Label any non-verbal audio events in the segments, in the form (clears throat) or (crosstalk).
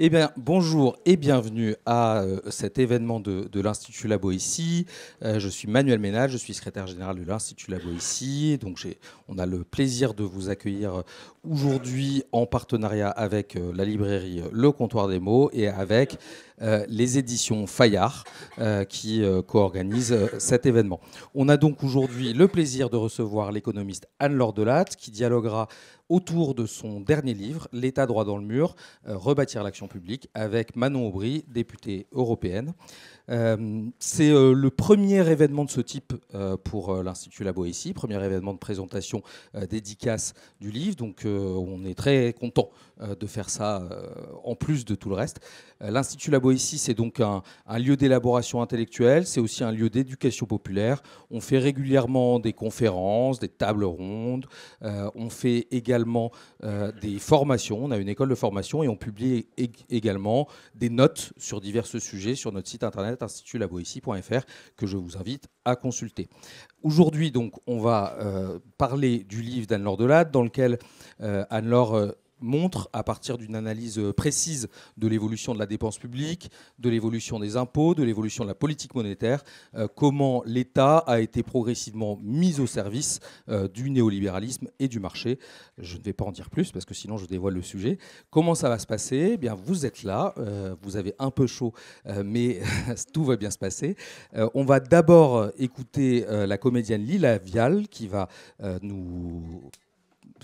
Eh bien, bonjour et bienvenue à euh, cet événement de, l'Institut Labo ici. Euh, je suis Manuel Ménage, je suis secrétaire général de l'Institut Labo ici. Donc, on a le plaisir de vous accueillir euh, aujourd'hui en partenariat avec la librairie Le Comptoir des mots et avec euh, les éditions Fayard euh, qui euh, co-organisent cet événement. On a donc aujourd'hui le plaisir de recevoir l'économiste Anne-Laure Delatte qui dialoguera autour de son dernier livre, L'État droit dans le mur, rebâtir l'action publique, avec Manon Aubry, députée européenne. c'est le premier événement de ce type pour l'Institut Labo ici, premier événement de présentation dédicace du livre, donc on est très content euh, de faire ça euh, en plus de tout le reste. Euh, L'Institut Labo ici c'est donc un, lieu d'élaboration intellectuelle, c'est aussi un lieu d'éducation populaire. On fait régulièrement des conférences, des tables rondes, on fait également des formations, on a une école de formation et on publie également des notes sur divers sujets sur notre site internet institutlaboici.fr que je vous invite à consulter. Aujourd'hui, donc, on va parler du livre d'Anne-Laure Delade, dans lequel Anne-Laure montre, à partir d'une analyse euh, précise de l'évolution de la dépense publique, de l'évolution des impôts, de l'évolution de la politique monétaire, euh, comment l'État a été progressivement mis au service euh, du néolibéralisme et du marché. Je ne vais pas en dire plus parce que sinon je dévoile le sujet. Comment ça va se passer eh bien, Vous êtes là, vous avez un peu chaud, mais (laughs) tout va bien se passer. on va d'abord écouter la comédienne Lila Vial qui va nous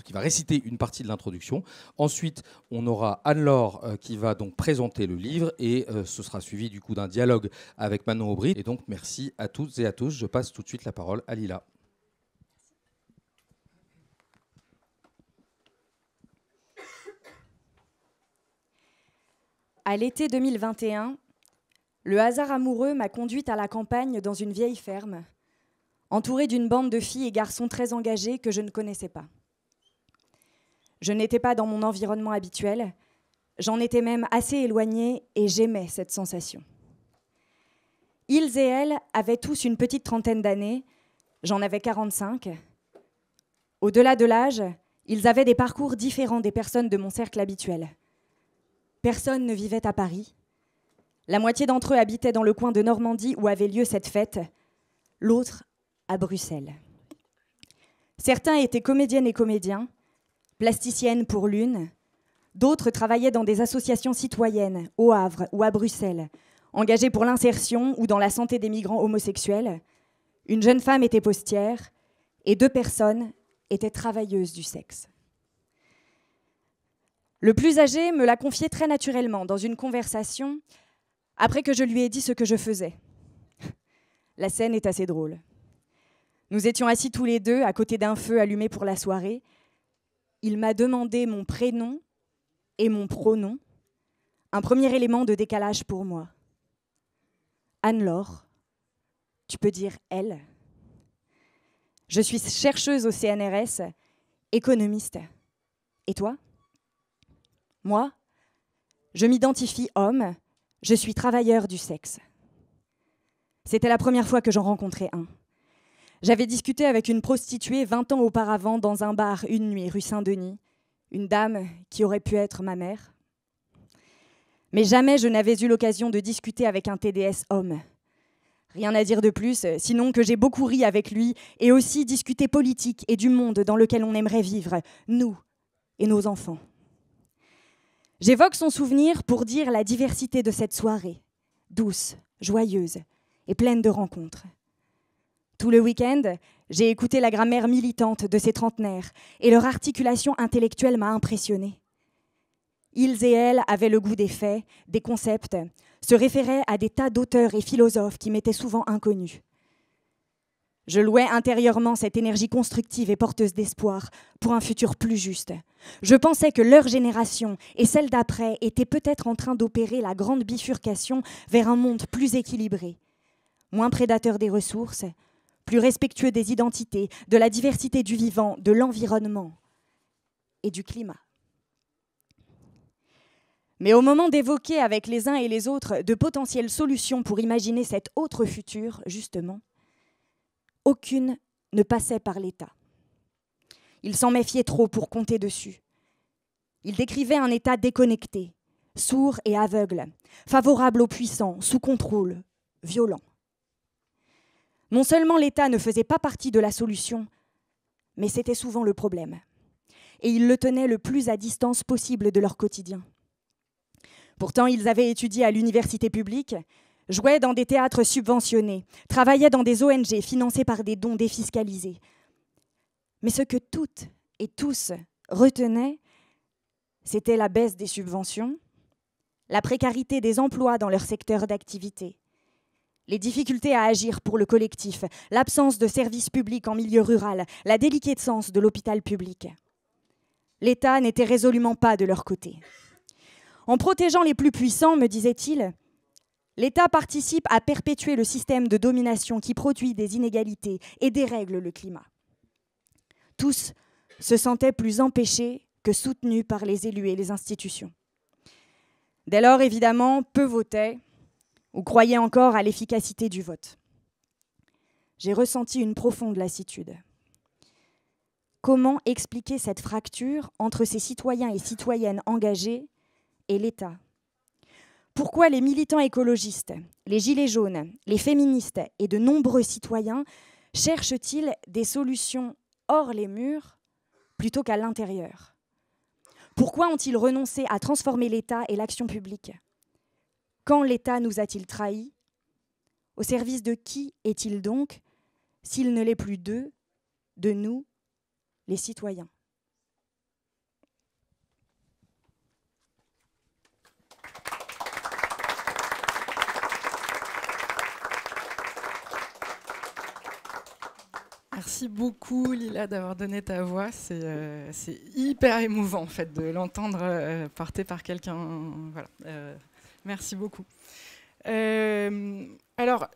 qui va réciter une partie de l'introduction. Ensuite, on aura Anne-Laure euh, qui va donc présenter le livre et euh, ce sera suivi du coup d'un dialogue avec Manon Aubry. Et donc, merci à toutes et à tous. Je passe tout de suite la parole à Lila. À l'été 2021, le hasard amoureux m'a conduite à la campagne dans une vieille ferme, entourée d'une bande de filles et garçons très engagés que je ne connaissais pas. Je n'étais pas dans mon environnement habituel, j'en étais même assez éloignée et j'aimais cette sensation. Ils et elles avaient tous une petite trentaine d'années, j'en avais 45. Au-delà de l'âge, ils avaient des parcours différents des personnes de mon cercle habituel. Personne ne vivait à Paris. La moitié d'entre eux habitaient dans le coin de Normandie où avait lieu cette fête, l'autre à Bruxelles. Certains étaient comédiennes et comédiens, plasticienne pour l'une, d'autres travaillaient dans des associations citoyennes au Havre ou à Bruxelles, engagées pour l'insertion ou dans la santé des migrants homosexuels. Une jeune femme était postière et deux personnes étaient travailleuses du sexe. Le plus âgé me l'a confié très naturellement dans une conversation après que je lui ai dit ce que je faisais. (laughs) La scène est assez drôle. Nous étions assis tous les deux à côté d'un feu allumé pour la soirée il m'a demandé mon prénom et mon pronom, un premier élément de décalage pour moi. Anne-Laure, tu peux dire elle. Je suis chercheuse au CNRS, économiste. Et toi Moi, je m'identifie homme, je suis travailleur du sexe. C'était la première fois que j'en rencontrais un. J'avais discuté avec une prostituée 20 ans auparavant dans un bar une nuit rue Saint-Denis, une dame qui aurait pu être ma mère. Mais jamais je n'avais eu l'occasion de discuter avec un TDS homme. Rien à dire de plus, sinon que j'ai beaucoup ri avec lui et aussi discuté politique et du monde dans lequel on aimerait vivre, nous et nos enfants. J'évoque son souvenir pour dire la diversité de cette soirée, douce, joyeuse et pleine de rencontres. Tout le week-end, j'ai écouté la grammaire militante de ces trentenaires et leur articulation intellectuelle m'a impressionnée. Ils et elles avaient le goût des faits, des concepts, se référaient à des tas d'auteurs et philosophes qui m'étaient souvent inconnus. Je louais intérieurement cette énergie constructive et porteuse d'espoir pour un futur plus juste. Je pensais que leur génération et celle d'après étaient peut-être en train d'opérer la grande bifurcation vers un monde plus équilibré, moins prédateur des ressources, plus respectueux des identités, de la diversité du vivant, de l'environnement et du climat. Mais au moment d'évoquer avec les uns et les autres de potentielles solutions pour imaginer cet autre futur, justement, aucune ne passait par l'État. Il s'en méfiait trop pour compter dessus. Il décrivait un État déconnecté, sourd et aveugle, favorable aux puissants, sous contrôle, violent. Non seulement l'État ne faisait pas partie de la solution, mais c'était souvent le problème. Et ils le tenaient le plus à distance possible de leur quotidien. Pourtant, ils avaient étudié à l'université publique, jouaient dans des théâtres subventionnés, travaillaient dans des ONG financées par des dons défiscalisés. Mais ce que toutes et tous retenaient, c'était la baisse des subventions, la précarité des emplois dans leur secteur d'activité, les difficultés à agir pour le collectif, l'absence de services publics en milieu rural, la déliquescence de l'hôpital public. L'État n'était résolument pas de leur côté. En protégeant les plus puissants, me disait-il, l'État participe à perpétuer le système de domination qui produit des inégalités et dérègle le climat. Tous se sentaient plus empêchés que soutenus par les élus et les institutions. Dès lors, évidemment, peu votaient, ou croyez encore à l'efficacité du vote. J'ai ressenti une profonde lassitude. Comment expliquer cette fracture entre ces citoyens et citoyennes engagés et l'État Pourquoi les militants écologistes, les gilets jaunes, les féministes et de nombreux citoyens cherchent-ils des solutions hors les murs plutôt qu'à l'intérieur Pourquoi ont-ils renoncé à transformer l'État et l'action publique quand l'État nous a-t-il trahis Au service de qui est-il donc, s'il ne l'est plus d'eux, de nous, les citoyens Merci beaucoup Lila d'avoir donné ta voix. C'est euh, hyper émouvant en fait de l'entendre euh, porter par quelqu'un. Voilà, euh, Merci beaucoup. Euh, alors,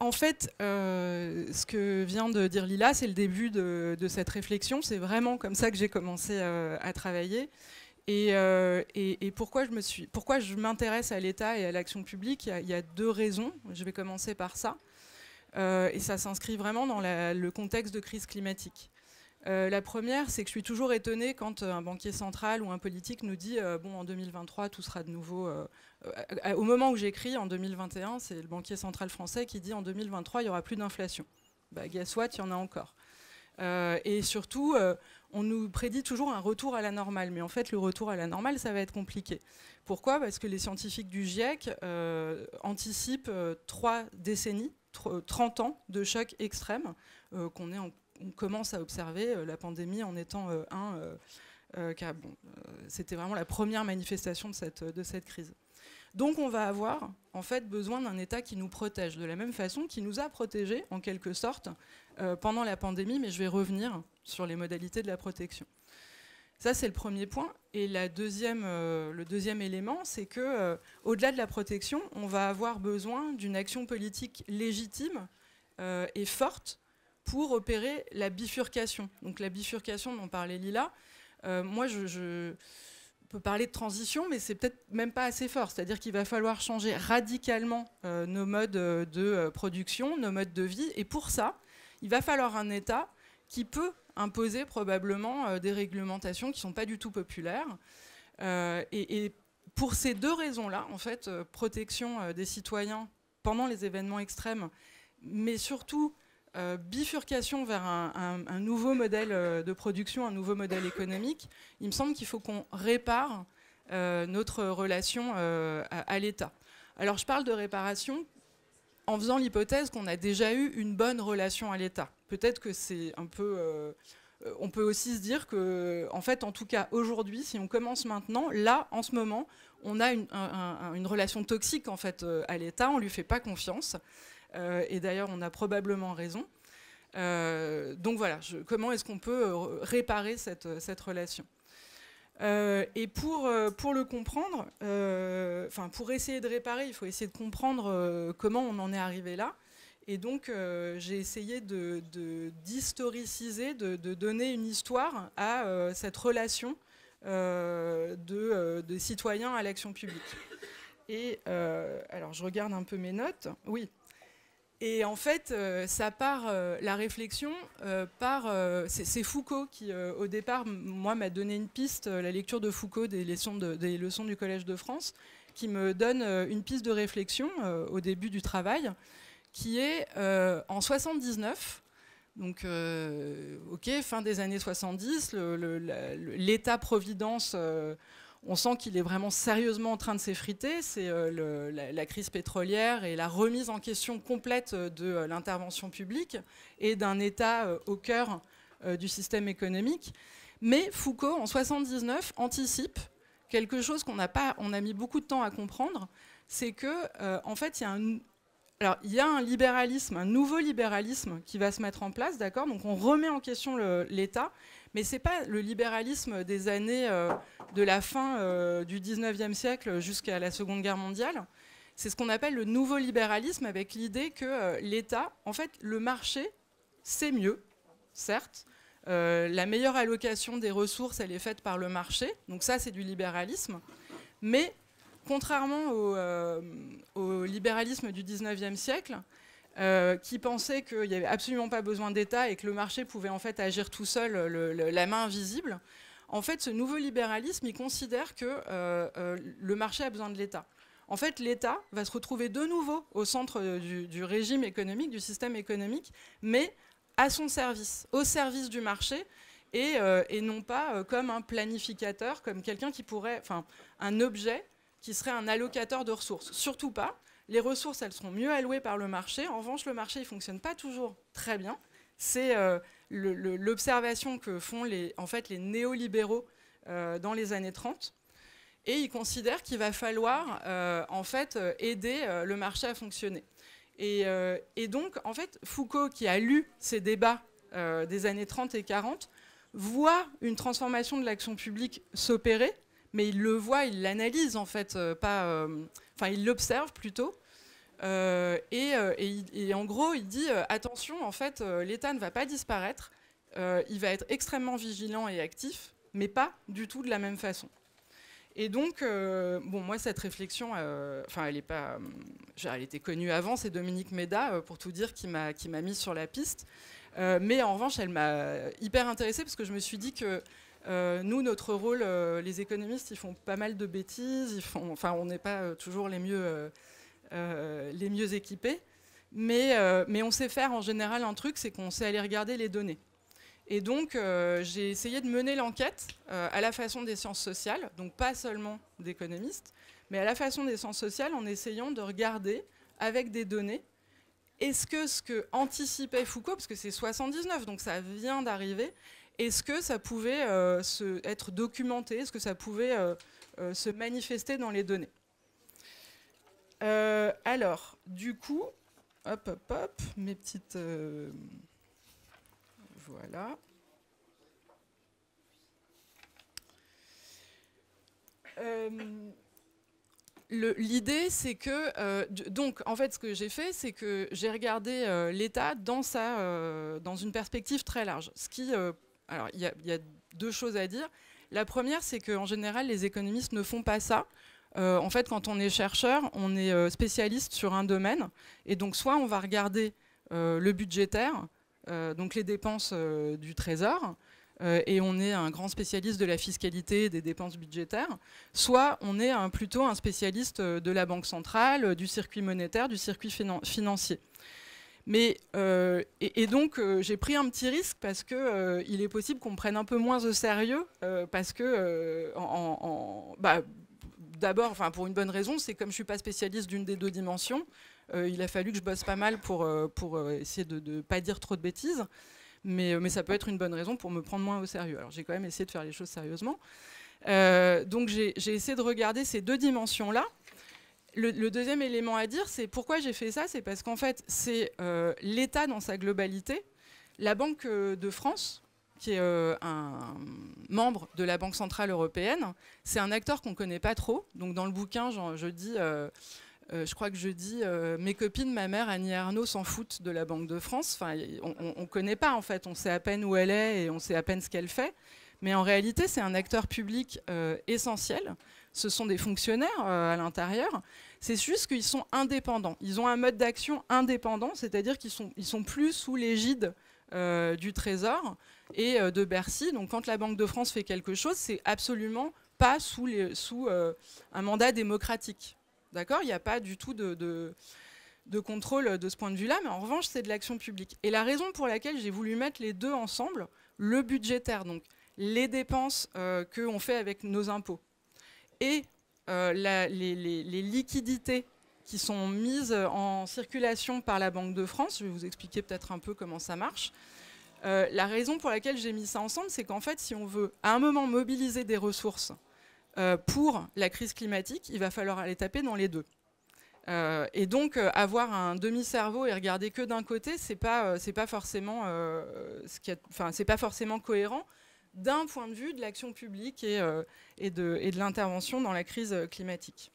en fait, euh, ce que vient de dire Lila, c'est le début de, cette réflexion. C'est vraiment comme ça que j'ai commencé euh, à travailler. Et, pourquoi je me suis, pourquoi je m'intéresse à l'État et à l'action publique il y, a, deux raisons. Je vais commencer par ça. et ça s'inscrit vraiment dans le contexte de crise climatique. la première, c'est que je suis toujours étonnée quand un banquier central ou un politique nous dit bon en 2023 tout sera de nouveau euh, au moment où j'écris, en 2021, c'est le banquier central français qui dit en 2023, il n'y aura plus d'inflation. Bah, guess what, il y en a encore. Euh, et surtout, euh, on nous prédit toujours un retour à la normale. Mais en fait, le retour à la normale, ça va être compliqué. Pourquoi Parce que les scientifiques du GIEC anticipent trois décennies, 30 ans de chocs extrême qu'on est on commence à observer, la pandémie en étant un. car c'était vraiment la première manifestation de cette, de cette crise. Donc on va avoir en fait besoin d'un État qui nous protège, de la même façon qui nous a protégés en quelque sorte euh, pendant la pandémie, mais je vais revenir sur les modalités de la protection. Ça, c'est le premier point. Et la euh, le deuxième élément, c'est que, euh, au-delà de la protection, on va avoir besoin d'une action politique légitime et forte pour opérer la bifurcation. Donc la bifurcation dont parlait Lila, moi, je on peut parler de transition, mais c'est peut-être même pas assez fort. C'est-à-dire qu'il va falloir changer radicalement euh, nos modes euh, de euh, production, nos modes de vie. Et pour ça, il va falloir un État qui peut imposer probablement des réglementations qui ne sont pas du tout populaires. et, pour ces deux raisons-là, en fait, protection des citoyens pendant les événements extrêmes, mais surtout euh, bifurcation vers un, nouveau modèle euh, de production, un nouveau modèle économique, il me semble qu'il faut qu'on répare euh, notre relation à, l'État. Alors je parle de réparation en faisant l'hypothèse qu'on a déjà eu une bonne relation à l'État. Peut-être que c'est un peu on peut aussi se dire que, en fait, en tout cas aujourd'hui, si on commence maintenant, là, en ce moment, on a une, une relation toxique en fait à l'État. On lui fait pas confiance. Euh, et d'ailleurs, on a probablement raison. Euh, donc voilà, comment est-ce qu'on peut euh, réparer cette, relation et pour, pour, le comprendre, enfin pour essayer de réparer, il faut essayer de comprendre comment on en est arrivé là. Et donc j'ai essayé d'historiciser, de, de, donner une histoire à cette relation de, de citoyens à l'action publique. Et alors je regarde un peu mes notes. Oui. Et en fait, euh, ça part, euh, la réflexion euh, par. c'est Foucault qui, au départ, moi, m'a donné une piste, la lecture de Foucault des leçons, des leçons du Collège de France, qui me donne une piste de réflexion au début du travail, qui est en 79. Donc, ok, fin des années 70, l'État-providence on sent qu'il est vraiment sérieusement en train de s'effriter. C'est euh, la, crise pétrolière et la remise en question complète euh, de euh, l'intervention publique et d'un État au cœur du système économique. Mais Foucault, en 79, anticipe quelque chose qu'on pas, on a mis beaucoup de temps à comprendre, c'est que en fait, il y a un il y un libéralisme, un nouveau libéralisme qui va se mettre en place, d'accord Donc, on remet en question l'État, mais ce n'est pas le libéralisme des années euh, de la fin euh, du 19e siècle jusqu'à la Seconde Guerre mondiale. C'est ce qu'on appelle le nouveau libéralisme avec l'idée que euh, l'État, en fait, le marché, c'est mieux, certes. la meilleure allocation des ressources, elle est faite par le marché. Donc ça, c'est du libéralisme. Mais contrairement au, au libéralisme du 19e siècle, euh, qui pensaient qu'il n'y avait absolument pas besoin d'État et que le marché pouvait en fait agir tout seul, la main invisible. En fait, ce nouveau libéralisme, il considère que euh, euh, le marché a besoin de l'État. En fait, l'État va se retrouver de nouveau au centre du, régime économique, du système économique, mais à son service, au service du marché, et, non pas comme un planificateur, comme quelqu'un qui pourrait, enfin, un objet qui serait un allocateur de ressources. Surtout pas. Les ressources, elles seront mieux allouées par le marché. En revanche, le marché, ne fonctionne pas toujours très bien. C'est euh, l'observation que font les, en fait, les néolibéraux euh, dans les années 30. Et ils considèrent qu'il va falloir euh, en fait, aider le marché à fonctionner. Et, donc, en fait, Foucault, qui a lu ces débats des années 30 et 40, voit une transformation de l'action publique s'opérer, mais il le voit, il l'analyse en fait, pas, enfin il l'observe plutôt, euh, euh, et, en gros, il dit euh, attention, en fait, l'État ne va pas disparaître. il va être extrêmement vigilant et actif, mais pas du tout de la même façon. Et donc, bon, moi, cette réflexion, enfin, elle est pas, elle était connue avant. C'est Dominique Méda, pour tout dire, qui m'a qui m'a mis sur la piste. mais en revanche, elle m'a hyper intéressée parce que je me suis dit que nous, notre rôle, les économistes, ils font pas mal de bêtises. Ils font, enfin, on n'est pas toujours les mieux euh, les mieux équipés. Euh, mais, on sait faire en général un truc, c'est qu'on sait aller regarder les données. Et donc, euh, j'ai essayé de mener l'enquête à la façon des sciences sociales, donc pas seulement d'économistes, mais à la façon des sciences sociales en essayant de regarder avec des données est-ce que ce que anticipait Foucault, parce que c'est 79, donc ça vient d'arriver, est-ce que ça pouvait être documenté, est-ce que ça pouvait se manifester dans les données euh, alors, du coup, hop, hop, hop, mes petites... Euh, voilà. Euh, l'idée, c'est que donc en fait, ce que j'ai fait, c'est que j'ai regardé l'État dans dans une perspective très large. Ce qui, alors, il y, y, a deux choses à dire. La première, c'est que en général, les économistes ne font pas ça. Euh, en fait, quand on est chercheur, on est euh, spécialiste sur un domaine. Et donc, soit on va regarder euh, le budgétaire, donc les dépenses du Trésor, et on est un grand spécialiste de la fiscalité des dépenses budgétaires, soit on est un, plutôt un spécialiste de la Banque centrale, du circuit monétaire, du circuit financier. Mais, et, donc, j'ai pris un petit risque parce qu'il il est possible qu'on prenne un peu moins au sérieux, parce que en, en, bah, d'abord, enfin pour une bonne raison, c'est comme je suis pas spécialiste d'une des deux dimensions, euh, il a fallu que je bosse pas mal pour, euh, pour euh, essayer de ne pas dire trop de bêtises. Mais, mais, ça peut être une bonne raison pour me prendre moins au sérieux. Alors j'ai quand même essayé de faire les choses sérieusement. donc j'ai essayé de regarder ces deux dimensions-là. le, deuxième élément à dire, c'est pourquoi j'ai fait ça, c'est parce qu'en fait, c'est l'État dans sa globalité. La Banque de France, qui est euh, un membre de la Banque Centrale Européenne. C'est un acteur qu'on ne connaît pas trop. Donc dans le bouquin, je dis... Euh, euh, je crois que je dis mes copines, ma mère, Annie Arnaud s'en foutent de la Banque de France. Enfin, on ne connaît pas en fait, on sait à peine où elle est et on sait à peine ce qu'elle fait. Mais en réalité, c'est un acteur public essentiel. Ce sont des fonctionnaires à l'intérieur. C'est juste qu'ils sont indépendants. Ils ont un mode d'action indépendant, c'est-à-dire qu'ils sont, ils sont plus sous l'égide du Trésor et euh, de Bercy. Donc quand la Banque de France fait quelque chose, c'est absolument pas sous, euh, un mandat démocratique. D'accord Il n'y a pas du tout de, contrôle de ce point de vue-là, mais en revanche, c'est de l'action publique. Et la raison pour laquelle j'ai voulu mettre les deux ensemble, le budgétaire, donc les dépenses euh, que qu'on fait avec nos impôts, et les liquidités qui sont mises en circulation par la Banque de France, je vais vous expliquer peut-être un peu comment ça marche, euh, la raison pour laquelle j'ai mis ça ensemble, c'est qu'en fait, si on veut à un moment mobiliser des ressources euh, pour la crise climatique, il va falloir aller taper dans les deux. Euh, et donc, avoir un demi-cerveau et regarder que d'un côté, c'est pas, forcément, ce pas forcément cohérent d'un point de vue de l'action publique et de l'intervention dans la crise climatique.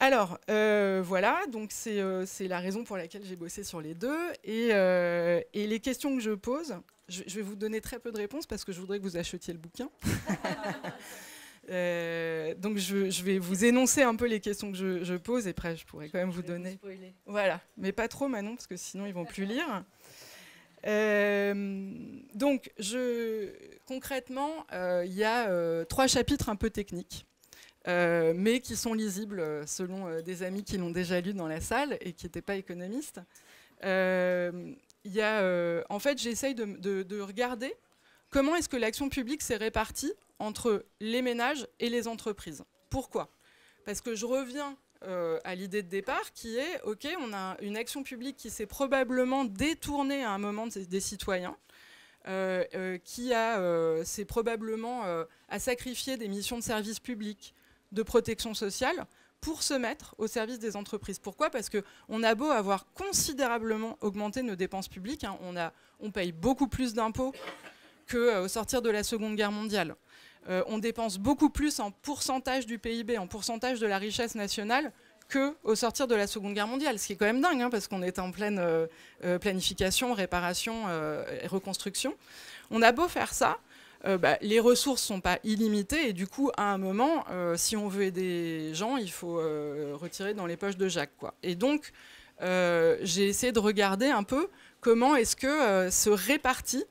Alors, euh, voilà, donc euh, c'est la raison pour laquelle j'ai bossé sur les deux. Et, euh, les questions que je pose, je, vais vous donner très peu de réponses parce que je voudrais que vous achetiez le bouquin. (laughs) donc je, vais vous énoncer un peu les questions que je, pose et après je pourrais quand même vous donner. voilà, mais pas trop Manon parce que sinon ils vont plus lire. donc concrètement, il y a trois chapitres un peu techniques. Euh, mais qui sont lisibles euh, selon euh, des amis qui l'ont déjà lu dans la salle et qui n'étaient pas économistes. Y a, en fait, j'essaye de, de, regarder comment est-ce que l'action publique s'est répartie entre les ménages et les entreprises. Pourquoi Parce que je reviens à l'idée de départ qui est, OK, on a une action publique qui s'est probablement détournée à un moment des citoyens, qui a, s'est probablement à sacrifier des missions de service public, de protection sociale pour se mettre au service des entreprises. Pourquoi Parce qu'on a beau avoir considérablement augmenté nos dépenses publiques, hein, on, a, on paye beaucoup plus d'impôts qu'au euh, sortir de la Seconde Guerre mondiale. Euh, on dépense beaucoup plus en pourcentage du PIB, en pourcentage de la richesse nationale qu'au sortir de la Seconde Guerre mondiale, ce qui est quand même dingue, hein, parce qu'on est en pleine euh, planification, réparation et reconstruction. On a beau faire ça, euh, bah, les ressources ne sont pas illimitées et du coup, à un moment, euh, si on veut aider des gens, il faut euh, retirer dans les poches de Jacques. Et donc, j'ai essayé de regarder un peu comment est-ce que se répartit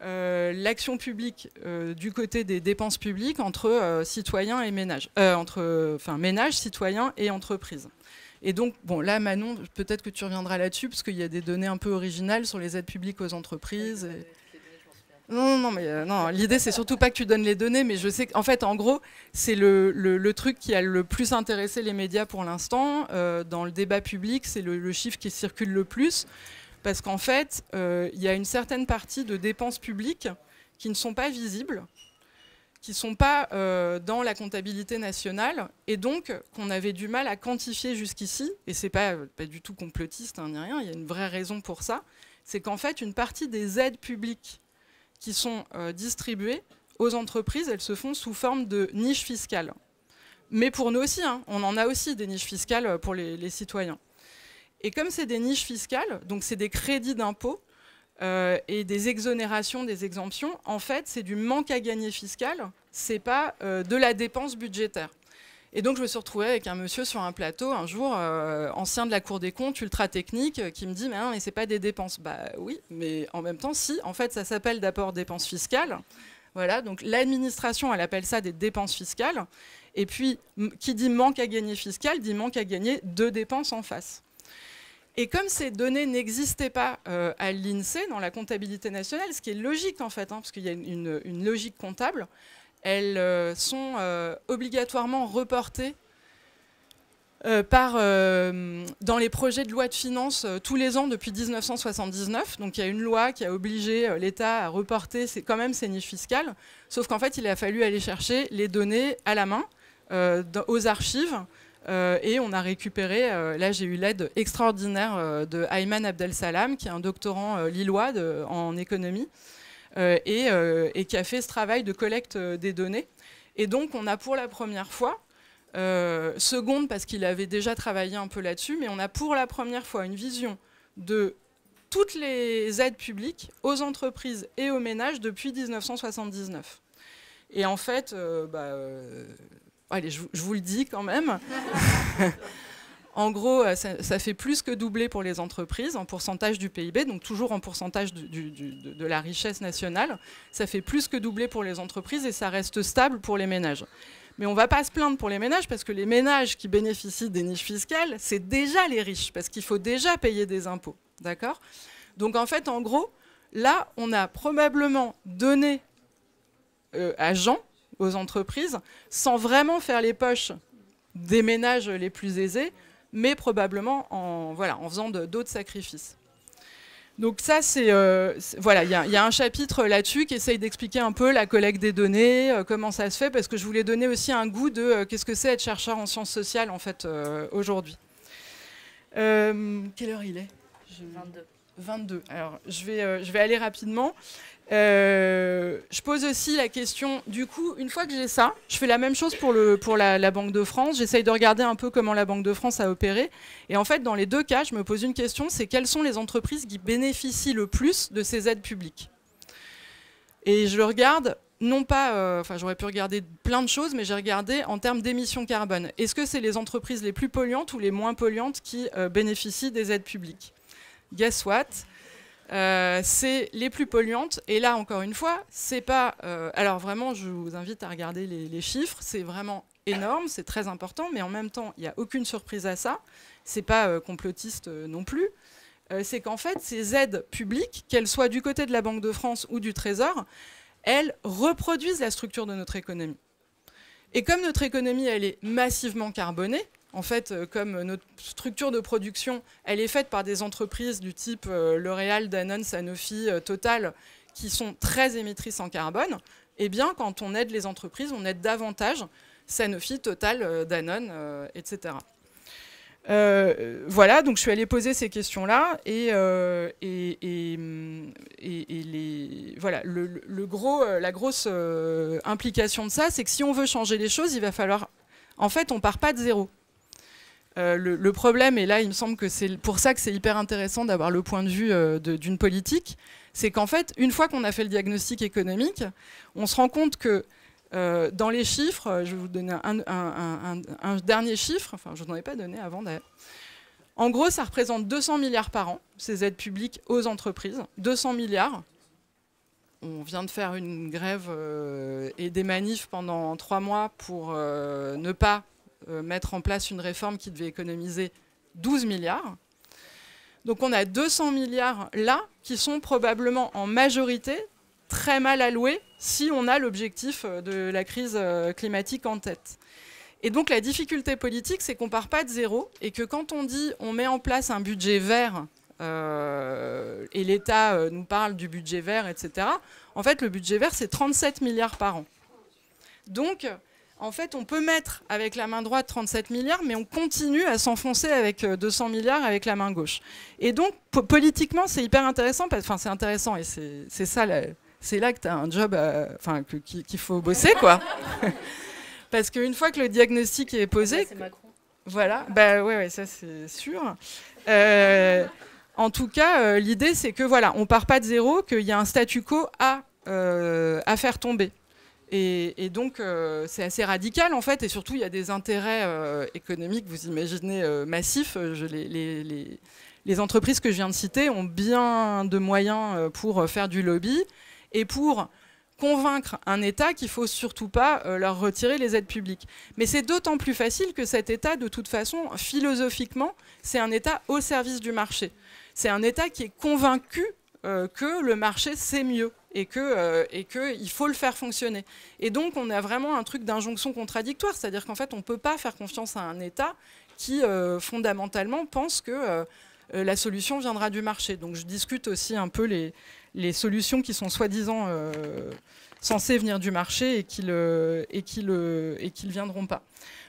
l'action publique du côté des dépenses publiques entre citoyens et ménages, entre enfin ménages, citoyens et entreprises. Et donc, bon, là, Manon, peut-être que tu reviendras là-dessus, parce qu'il y a des données un peu originales sur les aides publiques aux entreprises. Non, non, mais euh, non. L'idée, c'est surtout pas que tu donnes les données, mais je sais qu'en fait, en gros, c'est le, truc qui a le plus intéressé les médias pour l'instant. Euh, dans le débat public, c'est le, chiffre qui circule le plus, parce qu'en fait, euh, il y a une certaine partie de dépenses publiques qui ne sont pas visibles, qui ne sont pas dans la comptabilité nationale, et donc qu'on avait du mal à quantifier jusqu'ici. Et c'est pas, pas du tout complotiste hein, ni rien. Il y a une vraie raison pour ça. C'est qu'en fait, une partie des aides publiques qui sont euh, distribuées aux entreprises, elles se font sous forme de niches fiscales. Mais pour nous aussi, hein, on en a aussi des niches fiscales euh, pour les, citoyens. Et comme c'est des niches fiscales, donc c'est des crédits d'impôt euh, et des exonérations, des exemptions, en fait, c'est du manque à gagner fiscal, c'est pas de la dépense budgétaire. Et donc je me suis retrouvée avec un monsieur sur un plateau un jour, euh, ancien de la Cour des comptes, ultra technique, euh, qui me dit mais non, mais c'est pas des dépenses. Bah oui, mais en même temps si. En fait, ça s'appelle d'abord « dépenses fiscales. Voilà, donc l'administration, elle appelle ça des dépenses fiscales. Et puis, qui dit manque à gagner fiscal, dit manque à gagner de dépenses en face. Et comme ces données n'existaient pas euh, à l'INSEE, dans la comptabilité nationale, ce qui est logique en fait, hein, parce qu'il y a une logique comptable, elles euh, sont euh, obligatoirement reportées euh, dans les projets de loi de finances tous les ans depuis 1979. Donc il y a une loi qui a obligé l'État à reporter quand même ses niches fiscales, sauf qu'en fait il a fallu aller chercher les données à la main, aux archives, et on a récupéré, là j'ai eu l'aide extraordinaire de Ayman Abdel Salam, qui est un doctorant lillois en économie. Euh, euh, et, qui a fait ce travail de collecte euh, des données. Et donc, on a pour la première fois, seconde parce qu'il avait déjà travaillé un peu là-dessus, mais on a pour la première fois une vision de toutes les aides publiques aux entreprises et aux ménages depuis 1979. Et en fait, bah, allez, je, vous le dis quand même. (laughs) En gros, euh, ça, fait plus que doubler pour les entreprises en pourcentage du PIB, donc toujours en pourcentage de la richesse nationale. Ça fait plus que doubler pour les entreprises et ça reste stable pour les ménages. Mais on ne va pas se plaindre pour les ménages parce que les ménages qui bénéficient des niches fiscales, c'est déjà les riches parce qu'il faut déjà payer des impôts. D'accord Donc en fait, en gros, là, on a probablement donné euh, à Jean, aux entreprises, sans vraiment faire les poches des ménages les plus aisés mais probablement en, voilà, en faisant d'autres sacrifices. Donc ça, c'est euh, voilà, il y, a un chapitre là-dessus qui essaye d'expliquer un peu la collecte des données, euh, comment ça se fait, parce que je voulais donner aussi un goût de euh, qu'est-ce que c'est être chercheur en sciences sociales en fait aujourd'hui. quelle heure il est 22. 22. Alors je vais, je vais aller rapidement. Euh, je pose aussi la question, du coup, une fois que j'ai ça, je fais la même chose pour, la, Banque de France, j'essaye de regarder un peu comment la Banque de France a opéré. Et en fait, dans les deux cas, je me pose une question, c'est quelles sont les entreprises qui bénéficient le plus de ces aides publiques Et je le regarde, non pas, euh, enfin j'aurais pu regarder plein de choses, mais j'ai regardé en termes d'émissions carbone. Est-ce que c'est les entreprises les plus polluantes ou les moins polluantes qui euh, bénéficient des aides publiques Guess what euh, c'est les plus polluantes. Et là, encore une fois, c'est pas. Euh, alors vraiment, je vous invite à regarder les, chiffres. C'est vraiment énorme, c'est très important, mais en même temps, il n'y a aucune surprise à ça. C'est pas euh, complotiste non plus. c'est qu'en fait, ces aides publiques, qu'elles soient du côté de la Banque de France ou du Trésor, elles reproduisent la structure de notre économie. Et comme notre économie, elle est massivement carbonée, en fait, euh, comme notre structure de production, elle est faite par des entreprises du type euh, L'Oréal, Danone, Sanofi, euh, Total, qui sont très émettrices en carbone, eh bien, quand on aide les entreprises, on aide davantage Sanofi, Total, Danone, etc. voilà, donc je suis allée poser ces questions-là et, mm, et, les, voilà, le gros, la grosse implication de ça, c'est que si on veut changer les choses, il va falloir... En fait, on part pas de zéro. Euh, le, problème, et là il me semble que c'est pour ça que c'est hyper intéressant d'avoir le point de vue euh, d'une politique, c'est qu'en fait, une fois qu'on a fait le diagnostic économique, on se rend compte que euh, dans les chiffres, je vais vous donner un, un dernier chiffre, enfin je n'en ai pas donné avant d'ailleurs. En gros, ça représente 200 milliards par an, ces aides publiques aux entreprises, 200 milliards. On vient de faire une grève et des manifs pendant trois mois pour ne pas euh, mettre en place une réforme qui devait économiser 12 milliards. Donc on a 200 milliards là qui sont probablement en majorité très mal alloués si on a l'objectif euh, de la crise euh, climatique en tête. Et donc la difficulté politique, c'est qu'on part pas de zéro et que quand on dit on met en place un budget vert et l'État nous parle du budget vert, etc., en fait le budget vert c'est 37 milliards par an. Donc en fait, on peut mettre avec la main droite 37 milliards, mais on continue à s'enfoncer avec 200 euh, milliards avec la main gauche. Et donc, politiquement, c'est hyper intéressant, enfin, c'est intéressant, et c'est ça, c'est là que tu as un job, euh, enfin, qu'il faut bosser, quoi. (laughs) Parce qu'une fois que le diagnostic est posé. C'est Macron. voilà, bah oui, ça c'est sûr. Euh, en tout cas, l'idée c'est que voilà, on part pas de zéro, qu'il y a un statu quo à, à faire tomber. Et, donc, euh, c'est assez radical, en fait. Et surtout, il y a des intérêts euh, économiques, vous imaginez, euh, massifs. les, les, entreprises que je viens de citer ont bien de moyens pour faire du lobby et pour convaincre un État qu'il ne faut surtout pas leur retirer les aides publiques. Mais c'est d'autant plus facile que cet État, de toute façon, philosophiquement, c'est un État au service du marché. C'est un État qui est convaincu euh, que le marché c'est mieux et que, euh, et que il faut le faire fonctionner. Et donc on a vraiment un truc d'injonction contradictoire, c'est-à-dire qu'en fait on ne peut pas faire confiance à un État qui euh, fondamentalement pense que la solution viendra du marché. Donc je discute aussi un peu les, les solutions qui sont soi-disant censées venir du marché et qui ne et qui le, et qui viendront pas.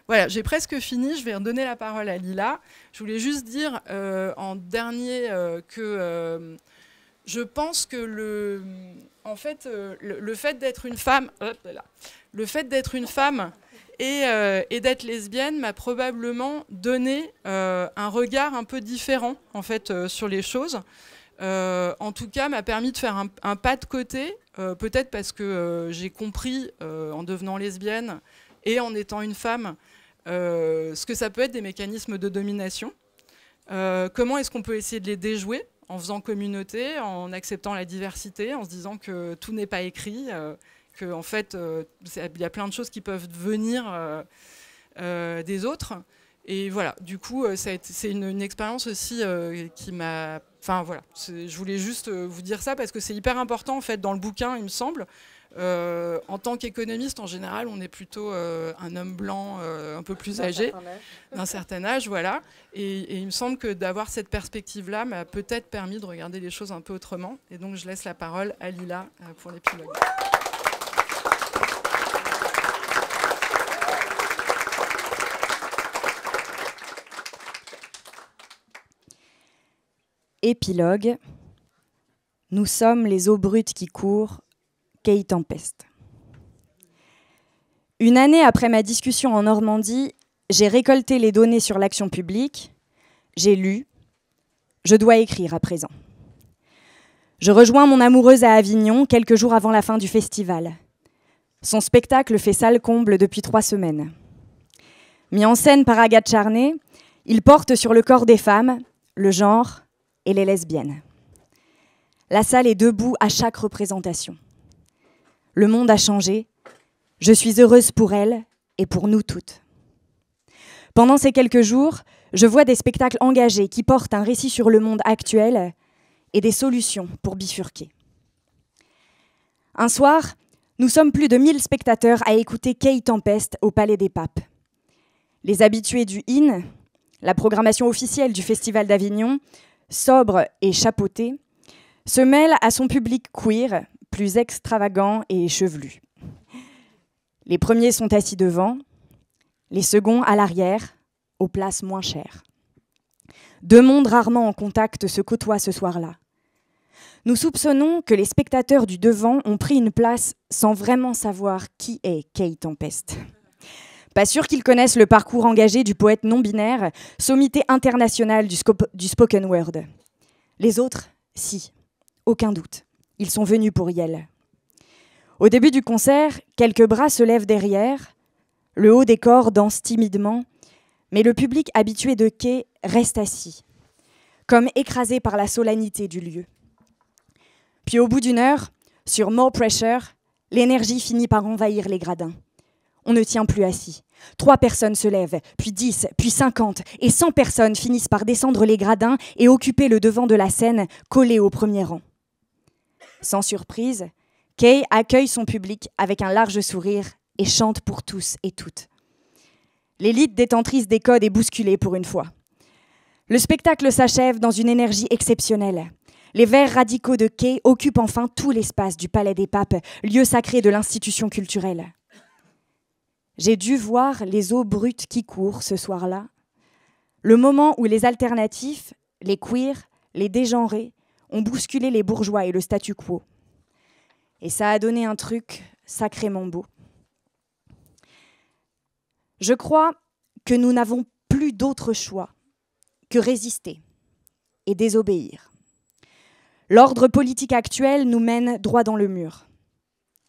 Voilà, j'ai presque fini. Je vais redonner la parole à Lila. Je voulais juste dire en dernier que je pense que le, en fait, euh, le, fait d'être une femme, le fait d'être une femme et, euh, d'être lesbienne m'a probablement donné euh, un regard un peu différent en fait sur les choses. en tout cas, m'a permis de faire un pas de côté, peut-être parce que j'ai compris en devenant lesbienne et en étant une femme ce que ça peut être des mécanismes de domination. comment est-ce qu'on peut essayer de les déjouer en faisant communauté, en acceptant la diversité, en se disant que tout n'est pas écrit, euh, qu'en en fait, euh, il y a plein de choses qui peuvent venir euh, des autres. Et voilà, du coup, c'est une expérience aussi qui m'a... Enfin voilà, je voulais juste vous dire ça parce que c'est hyper important en fait dans le bouquin, il me semble, euh, en tant qu'économiste, en général, on est plutôt euh, un homme blanc euh, un peu plus âgé, (laughs) d'un certain âge, voilà. et, il me semble que d'avoir cette perspective-là m'a peut-être permis de regarder les choses un peu autrement. Et donc, je laisse la parole à Lila pour l'épilogue. Épilogue. Nous sommes les eaux brutes qui courent Kay Tempest. Une année après ma discussion en Normandie, j'ai récolté les données sur l'action publique, j'ai lu, je dois écrire à présent. Je rejoins mon amoureuse à Avignon quelques jours avant la fin du festival. Son spectacle fait salle comble depuis trois semaines. Mis en scène par Agathe Charnay, il porte sur le corps des femmes, le genre et les lesbiennes. La salle est debout à chaque représentation. Le monde a changé. Je suis heureuse pour elle et pour nous toutes. Pendant ces quelques jours, je vois des spectacles engagés qui portent un récit sur le monde actuel et des solutions pour bifurquer. Un soir, nous sommes plus de 1000 spectateurs à écouter Kay Tempest au Palais des Papes. Les habitués du IN, la programmation officielle du Festival d'Avignon, sobre et chapeautée, se mêlent à son public queer plus extravagants et chevelus. Les premiers sont assis devant, les seconds à l'arrière, aux places moins chères. Deux mondes rarement en contact se côtoient ce soir-là. Nous soupçonnons que les spectateurs du devant ont pris une place sans vraiment savoir qui est Kate Tempest. Pas sûr qu'ils connaissent le parcours engagé du poète non-binaire, sommité international du spoken word. Les autres, si, aucun doute. Ils sont venus pour Yel. Au début du concert, quelques bras se lèvent derrière, le haut des corps danse timidement, mais le public habitué de quai reste assis, comme écrasé par la solennité du lieu. Puis au bout d'une heure, sur More Pressure, l'énergie finit par envahir les gradins. On ne tient plus assis. Trois personnes se lèvent, puis dix, puis cinquante, et cent personnes finissent par descendre les gradins et occuper le devant de la scène, collés au premier rang. Sans surprise, Kay accueille son public avec un large sourire et chante pour tous et toutes. L'élite détentrice des codes est bousculée pour une fois. Le spectacle s'achève dans une énergie exceptionnelle. Les vers radicaux de Kay occupent enfin tout l'espace du Palais des Papes, lieu sacré de l'institution culturelle. J'ai dû voir les eaux brutes qui courent ce soir-là, le moment où les alternatifs, les queers, les dégenrés, ont bousculé les bourgeois et le statu quo. Et ça a donné un truc sacrément beau. Je crois que nous n'avons plus d'autre choix que résister et désobéir. L'ordre politique actuel nous mène droit dans le mur.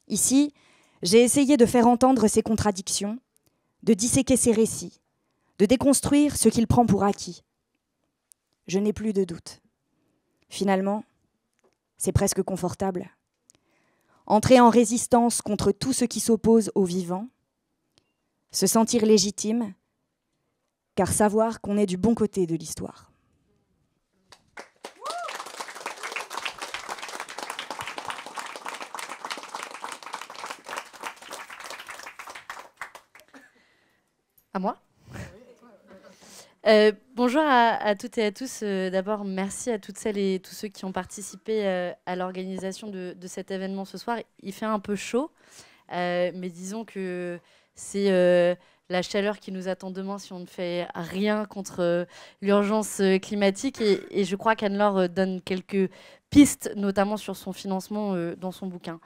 Ici, j'ai essayé de faire entendre ses contradictions, de disséquer ses récits, de déconstruire ce qu'il prend pour acquis. Je n'ai plus de doute. Finalement, c'est presque confortable. Entrer en résistance contre tout ce qui s'oppose au vivant, se sentir légitime, car savoir qu'on est du bon côté de l'histoire. À moi euh, bonjour à, toutes et à tous. Euh, d'abord, merci à toutes celles et tous ceux qui ont participé euh, à l'organisation de, cet événement ce soir. Il fait un peu chaud, mais disons que c'est la chaleur qui nous attend demain si on ne fait rien contre l'urgence climatique. Et, et, je crois qu'Anne-Laure donne quelques pistes, notamment sur son financement dans son bouquin.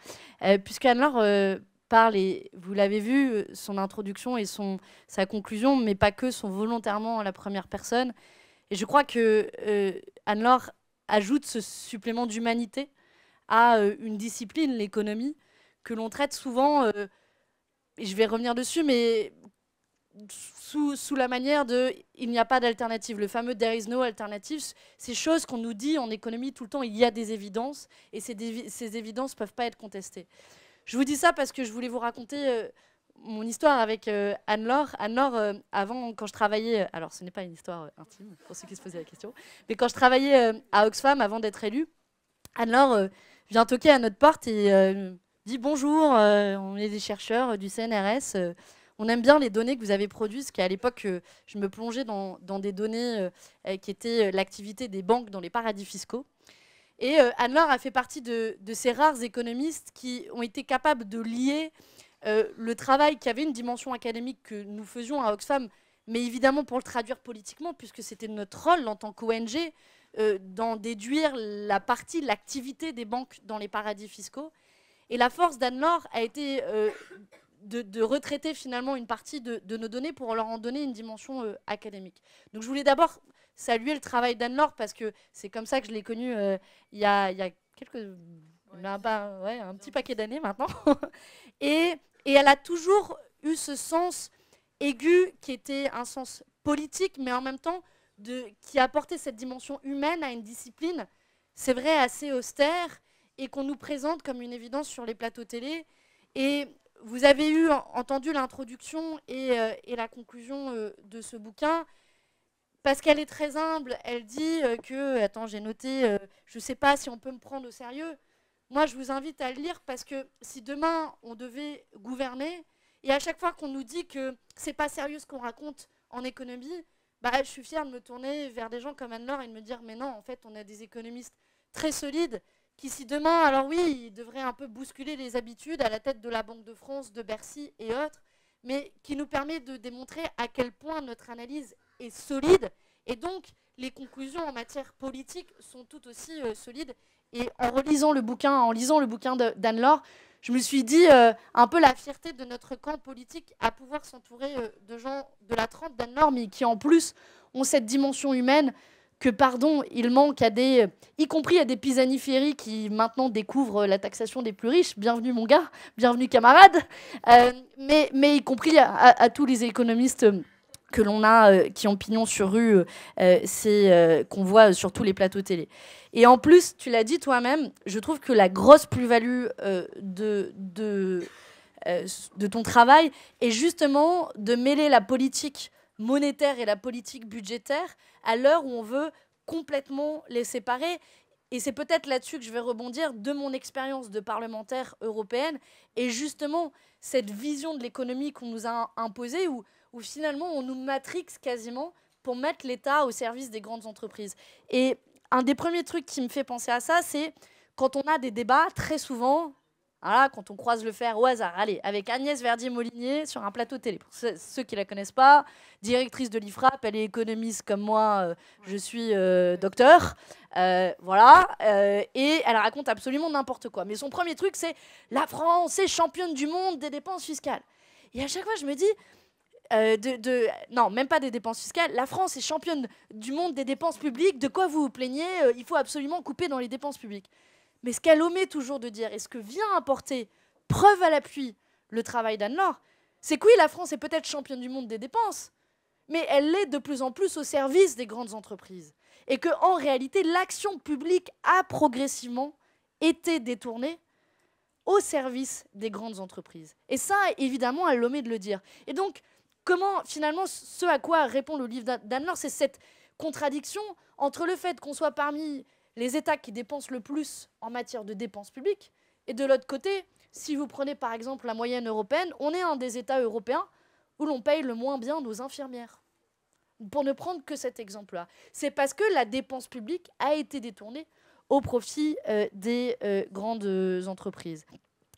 Puisque Anne-Laure parle, et vous l'avez vu, euh, son introduction et son, sa conclusion, mais pas que, sont volontairement à la première personne. Et je crois que euh, Anne-Laure ajoute ce supplément d'humanité à euh, une discipline, l'économie, que l'on traite souvent, et je vais revenir dessus, mais sous, sous la manière de il n'y a pas d'alternative. Le fameux there is no alternative, ces choses qu'on nous dit en économie tout le temps, il y a des évidences, et ces, ces évidences ne peuvent pas être contestées. Je vous dis ça parce que je voulais vous raconter euh, mon histoire avec euh, Anne-Laure. Anne-Laure, euh, avant, quand je travaillais, alors ce n'est pas une histoire intime pour ceux qui se posaient la question, mais quand je travaillais à Oxfam avant d'être élue, Anne-Laure vient toquer à notre porte et dit bonjour, on est des chercheurs du CNRS. on aime bien les données que vous avez produites, parce qu'à l'époque, je me plongeais dans des données qui étaient l'activité des banques dans les paradis fiscaux. Et euh, Anne-Laure a fait partie de, ces rares économistes qui ont été capables de lier euh, le travail qui avait une dimension académique que nous faisions à Oxfam, mais évidemment pour le traduire politiquement, puisque c'était notre rôle en tant qu'ONG euh, d'en déduire la partie, l'activité des banques dans les paradis fiscaux. Et la force d'Anne-Laure a été de, retraiter finalement une partie de, de, nos données pour leur en donner une dimension académique. Donc je voulais d'abord saluer le travail d'Anne-Laure parce que c'est comme ça que je l'ai connue euh, il y, a, quelques. Bah, un petit paquet d'années maintenant. (laughs) et, elle a toujours eu ce sens aigu qui était un sens politique, mais en même temps de, qui apportait cette dimension humaine à une discipline, c'est vrai, assez austère et qu'on nous présente comme une évidence sur les plateaux télé. Et vous avez eu entendu l'introduction et, euh, la conclusion euh, de ce bouquin parce qu'elle est très humble. Elle dit euh, que, euh, attends, j'ai noté, euh, je ne sais pas si on peut me prendre au sérieux. Moi, je vous invite à le lire parce que si demain on devait gouverner, et à chaque fois qu'on nous dit que ce n'est pas sérieux ce qu'on raconte en économie, bah, je suis fière de me tourner vers des gens comme Anne-Laure et de me dire mais non, en fait, on a des économistes très solides qui, si demain, alors oui, ils devraient un peu bousculer les habitudes à la tête de la Banque de France, de Bercy et autres, mais qui nous permet de démontrer à quel point notre analyse est solide. Et donc, les conclusions en matière politique sont tout aussi euh, solides. Et en relisant le bouquin, en lisant le bouquin d'Anne-Laure, je me suis dit euh, un peu la fierté de notre camp politique à pouvoir s'entourer euh, de gens de la trente, d'Anne-Laure, mais qui en plus ont cette dimension humaine que, pardon, il manque à des, y compris à des pisaniféries qui maintenant découvrent la taxation des plus riches. Bienvenue mon gars, bienvenue camarade, mais, mais y compris à tous les économistes que l'on a, euh, qui ont pignon sur rue, euh, euh, c'est qu'on voit sur tous les plateaux télé. Et en plus, tu l'as dit toi-même, je trouve que la grosse plus-value de, de, de, ton travail est justement de mêler la politique monétaire et la politique budgétaire à l'heure où on veut complètement les séparer. Et c'est peut-être là-dessus que je vais rebondir de mon expérience de parlementaire européenne et justement cette vision de l'économie qu'on nous a imposée où où finalement on nous matrixe quasiment pour mettre l'État au service des grandes entreprises. Et un des premiers trucs qui me fait penser à ça, c'est quand on a des débats, très souvent, voilà, hein, quand on croise le fer au hasard, allez, avec Agnès Verdier-Molinier sur un plateau télé. Pour ceux qui ne la connaissent pas, directrice de l'IFRAP, elle est économiste comme moi, euh, je suis euh, docteur. Euh, voilà, et elle raconte absolument n'importe quoi. Mais son premier truc, c'est la France est championne du monde des dépenses fiscales. Et à chaque fois, je me dis, euh, de, Non, même pas des dépenses fiscales. La France est championne du monde des dépenses publiques. De quoi vous vous plaignez euh, Il faut absolument couper dans les dépenses publiques. Mais ce qu'elle omet toujours de dire, et ce que vient apporter, preuve à l'appui, le travail d'Anne-Laure, c'est que oui, la France est peut-être championne du monde des dépenses, mais elle l'est de plus en plus au service des grandes entreprises. Et que, en réalité, l'action publique a progressivement été détournée au service des grandes entreprises. Et ça, évidemment, elle omet de le dire. Et donc, comment finalement ce à quoi répond le livre d'Anne c'est cette contradiction entre le fait qu'on soit parmi les États qui dépensent le plus en matière de dépenses publiques, et de l'autre côté, si vous prenez par exemple la moyenne européenne, on est un des États européens où l'on paye le moins bien nos infirmières. Pour ne prendre que cet exemple-là. C'est parce que la dépense publique a été détournée au profit euh, des euh, grandes euh, entreprises.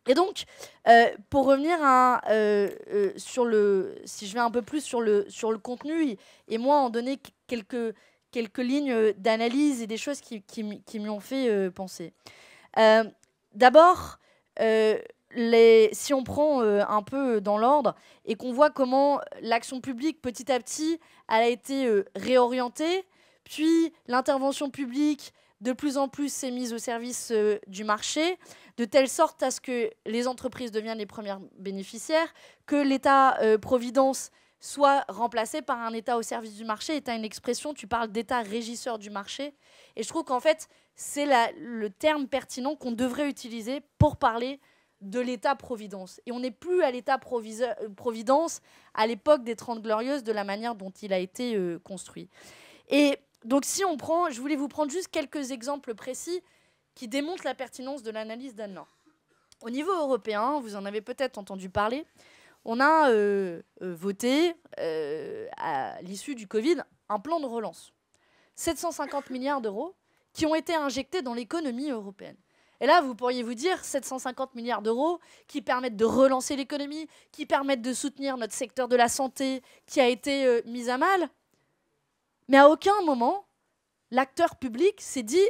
Et donc, euh, pour revenir euh, euh, sur le, si je vais un peu plus sur le, contenu, et, moi en donner quelques, lignes d'analyse et des choses qui, qui, m'y ont fait penser. D'abord, si on prend un peu dans l'ordre et qu'on voit comment l'action publique, petit à petit, a été réorientée, puis l'intervention publique, de plus en plus, s'est mise au service du marché de telle sorte à ce que les entreprises deviennent les premières bénéficiaires, que l'État-providence euh, soit remplacé par un État au service du marché. Et tu une expression, tu parles d'État régisseur du marché. Et je trouve qu'en fait, c'est le terme pertinent qu'on devrait utiliser pour parler de l'État-providence. Et on n'est plus à l'État-providence euh, à l'époque des Trente Glorieuses de la manière dont il a été euh, construit. Et donc si on prend, je voulais vous prendre juste quelques exemples précis qui démontre la pertinence de l'analyse d'Anne Au niveau européen, vous en avez peut-être entendu parler, on a euh, euh, voté, euh, à l'issue du Covid, un plan de relance. 750 milliards d'euros qui ont été injectés dans l'économie européenne. Et là, vous pourriez vous dire 750 milliards d'euros qui permettent de relancer l'économie, qui permettent de soutenir notre secteur de la santé qui a été mis à mal. Mais à aucun moment, l'acteur public s'est dit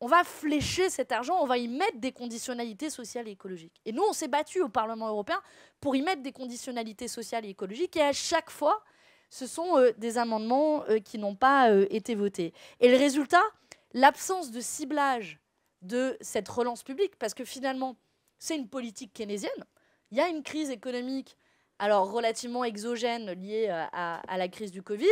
on va flécher cet argent, on va y mettre des conditionnalités sociales et écologiques. Et nous, on s'est battu au Parlement européen pour y mettre des conditionnalités sociales et écologiques. Et à chaque fois, ce sont euh, des amendements euh, qui n'ont pas euh, été votés. Et le résultat, l'absence de ciblage de cette relance publique, parce que finalement, c'est une politique keynésienne. Il y a une crise économique, alors relativement exogène, liée à, la crise du Covid.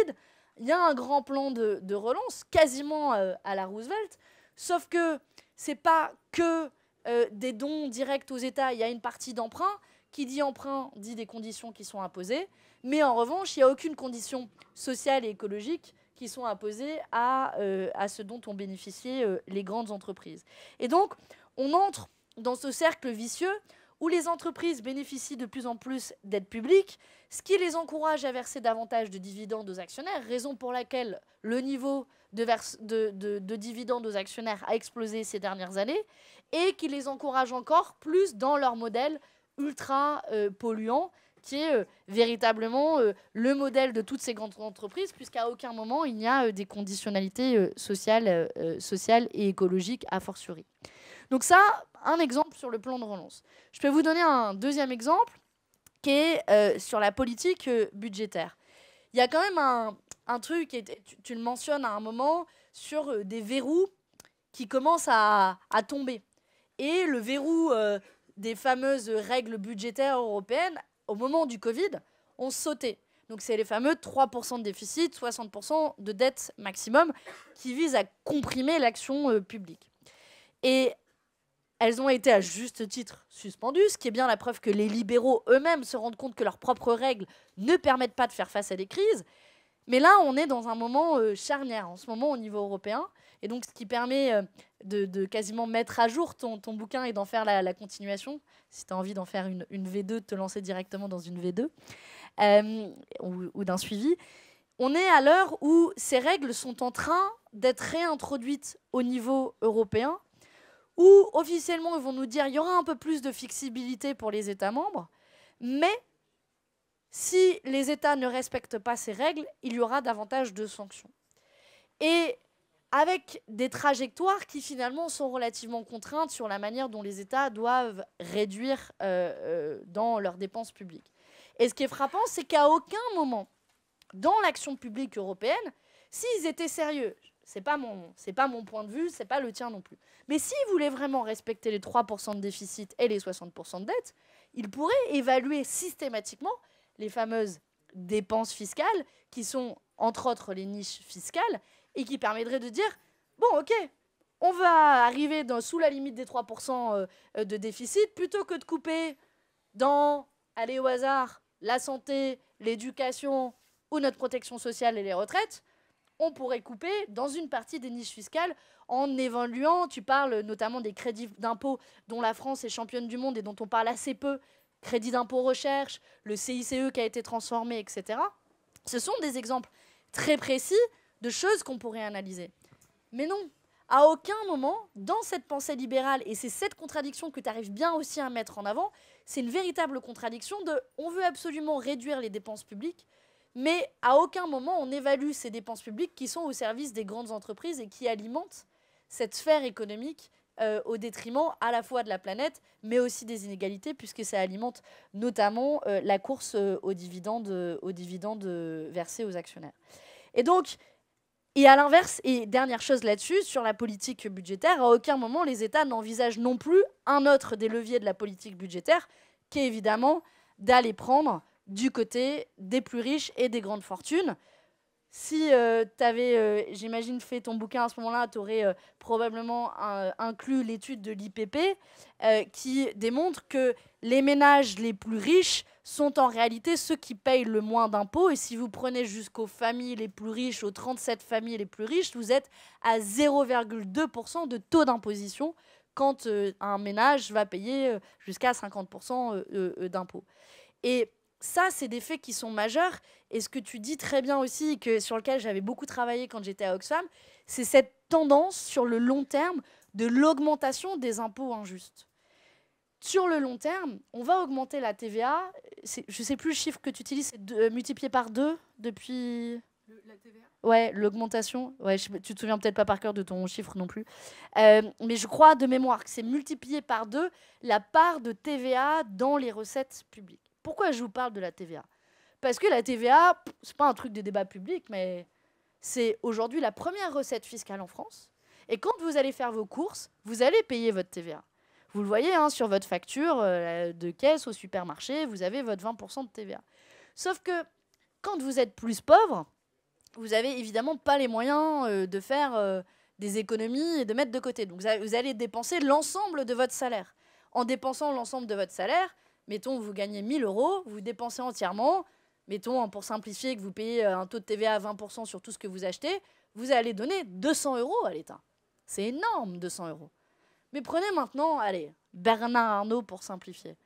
Il y a un grand plan de relance, quasiment à la Roosevelt. Sauf que c'est pas que euh, des dons directs aux États, il y a une partie d'emprunt. Qui dit emprunt dit des conditions qui sont imposées, mais en revanche, il n'y a aucune condition sociale et écologique qui sont imposées à, euh, ce dont ont bénéficié euh, les grandes entreprises. Et donc, on entre dans ce cercle vicieux où les entreprises bénéficient de plus en plus d'aides publiques, ce qui les encourage à verser davantage de dividendes aux actionnaires, raison pour laquelle le niveau de, de, dividendes aux actionnaires a explosé ces dernières années et qui les encourage encore plus dans leur modèle ultra euh, polluant qui est euh, véritablement euh, le modèle de toutes ces grandes entreprises, puisqu'à aucun moment il n'y a des conditionnalités sociales, sociales et écologiques a fortiori. Donc ça, un exemple sur le plan de relance. Je peux vous donner un deuxième exemple qui est sur la politique budgétaire. Il y a quand même un, un truc, tu, le mentionnes à un moment, sur euh, des verrous qui commencent à, tomber. Et le verrou euh, des fameuses règles budgétaires européennes, au moment du Covid, ont sauté. Donc c'est les fameux 3% de déficit, 60% de dette maximum, qui visent à comprimer l'action euh, publique. Et elles ont été à juste titre suspendues, ce qui est bien la preuve que les libéraux eux-mêmes se rendent compte que leurs propres règles ne permettent pas de faire face à des crises mais là, on est dans un moment euh, charnière en ce moment au niveau européen. Et donc, ce qui permet euh, de, quasiment mettre à jour ton, ton bouquin et d'en faire la, continuation, si tu as envie d'en faire une, V2, de te lancer directement dans une V2 euh, ou, ou d'un suivi, on est à l'heure où ces règles sont en train d'être réintroduites au niveau européen, où officiellement, ils vont nous dire il y aura un peu plus de flexibilité pour les États membres, mais si les États ne respectent pas ces règles, il y aura davantage de sanctions. Et avec des trajectoires qui finalement sont relativement contraintes sur la manière dont les États doivent réduire euh, euh, dans leurs dépenses publiques. Et ce qui est frappant, c'est qu'à aucun moment dans l'action publique européenne, s'ils étaient sérieux, c'est pas mon, c'est pas mon point de vue, c'est pas le tien non plus. Mais s'ils voulaient vraiment respecter les 3% de déficit et les 60% de dette, ils pourraient évaluer systématiquement les fameuses dépenses fiscales, qui sont entre autres les niches fiscales, et qui permettraient de dire, bon ok, on va arriver sous la limite des 3% euh, de déficit, plutôt que de couper dans, allez au hasard, la santé, l'éducation ou notre protection sociale et les retraites, on pourrait couper dans une partie des niches fiscales en évaluant, tu parles notamment des crédits d'impôt dont la France est championne du monde et dont on parle assez peu crédit d'impôt recherche, le CICE qui a été transformé, etc. Ce sont des exemples très précis de choses qu'on pourrait analyser. Mais non, à aucun moment, dans cette pensée libérale, et c'est cette contradiction que tu arrives bien aussi à mettre en avant, c'est une véritable contradiction de on veut absolument réduire les dépenses publiques, mais à aucun moment on évalue ces dépenses publiques qui sont au service des grandes entreprises et qui alimentent cette sphère économique euh, au détriment à la fois de la planète, mais aussi des inégalités, puisque ça alimente notamment euh, la course euh, aux dividendes, aux dividendes versés aux actionnaires. Et donc, et à l'inverse, et dernière chose là-dessus, sur la politique budgétaire, à aucun moment les États n'envisagent non plus un autre des leviers de la politique budgétaire, qui est évidemment d'aller prendre du côté des plus riches et des grandes fortunes si euh, tu avais, euh, j'imagine, fait ton bouquin à ce moment-là, tu aurais euh, probablement inclus l'étude de l'IPP qui démontre que les ménages les plus riches sont en réalité ceux qui payent le moins d'impôts. Et si vous prenez jusqu'aux familles les plus riches, aux 37 familles les plus riches, vous êtes à 0,2% de taux d'imposition quand un ménage va payer jusqu'à 50% d'impôts. Et ça, c'est des faits qui sont majeurs et ce que tu dis très bien aussi, que sur lequel j'avais beaucoup travaillé quand j'étais à Oxfam, c'est cette tendance sur le long terme de l'augmentation des impôts injustes. Sur le long terme, on va augmenter la TVA. Je ne sais plus le chiffre que tu utilises, c'est euh, multiplié par deux depuis. la TVA Ouais, l'augmentation. Ouais, tu te souviens peut-être pas par cœur de ton chiffre non plus. Euh, mais je crois de mémoire que c'est multiplié par deux la part de TVA dans les recettes publiques. Pourquoi je vous parle de la TVA parce que la TVA, c'est pas un truc de débat public, mais c'est aujourd'hui la première recette fiscale en France. Et quand vous allez faire vos courses, vous allez payer votre TVA. Vous le voyez hein, sur votre facture euh, de caisse au supermarché, vous avez votre 20% de TVA. Sauf que quand vous êtes plus pauvre, vous n'avez évidemment pas les moyens euh, de faire euh, des économies et de mettre de côté. Donc vous allez dépenser l'ensemble de votre salaire. En dépensant l'ensemble de votre salaire, mettons, vous gagnez 1000 euros, vous dépensez entièrement mettons, hein, pour simplifier, que vous payez euh, un taux de TVA à 20% sur tout ce que vous achetez, vous allez donner 200 euros à l'État. C'est énorme, 200 euros. Mais prenez maintenant, allez, Bernard Arnault pour simplifier.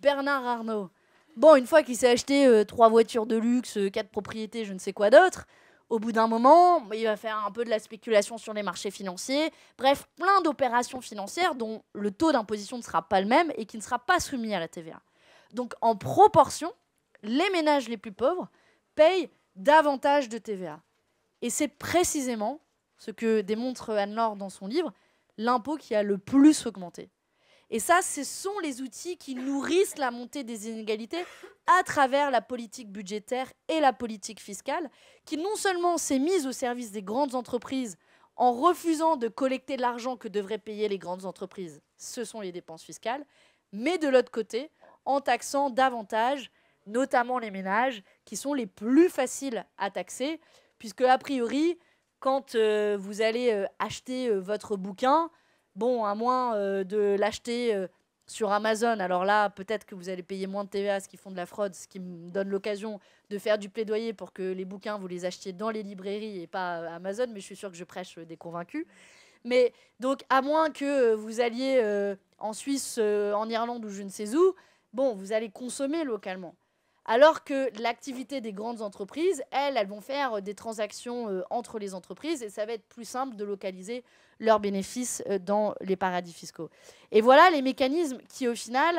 Bernard Arnault. Bon, une fois qu'il s'est acheté euh, trois voitures de luxe, euh, quatre propriétés, je ne sais quoi d'autre, au bout d'un moment, il va faire un peu de la spéculation sur les marchés financiers. Bref, plein d'opérations financières dont le taux d'imposition ne sera pas le même et qui ne sera pas soumis à la TVA. Donc, en proportion, les ménages les plus pauvres payent davantage de TVA. Et c'est précisément ce que démontre Anne-Laure dans son livre, l'impôt qui a le plus augmenté. Et ça, ce sont les outils qui nourrissent la montée des inégalités à travers la politique budgétaire et la politique fiscale, qui non seulement s'est mise au service des grandes entreprises en refusant de collecter l'argent que devraient payer les grandes entreprises, ce sont les dépenses fiscales, mais de l'autre côté, en taxant davantage notamment les ménages, qui sont les plus faciles à taxer, puisque a priori, quand euh, vous allez euh, acheter euh, votre bouquin, bon, à moins de l'acheter sur Amazon, alors là, peut-être que vous allez payer moins de TVA, ce qui font de la fraude, ce qui me donne l'occasion de faire du plaidoyer pour que les bouquins, vous les achetiez dans les librairies et pas Amazon, mais je suis sûr que je prêche des convaincus. Mais donc, à moins que vous alliez en Suisse, en Irlande ou je ne sais où, bon, vous allez consommer localement. Alors que l'activité des grandes entreprises, elles, elles vont faire euh, des transactions euh, entre les entreprises et ça va être plus simple de localiser leurs bénéfices euh, dans les paradis fiscaux. Et voilà les mécanismes qui, au final,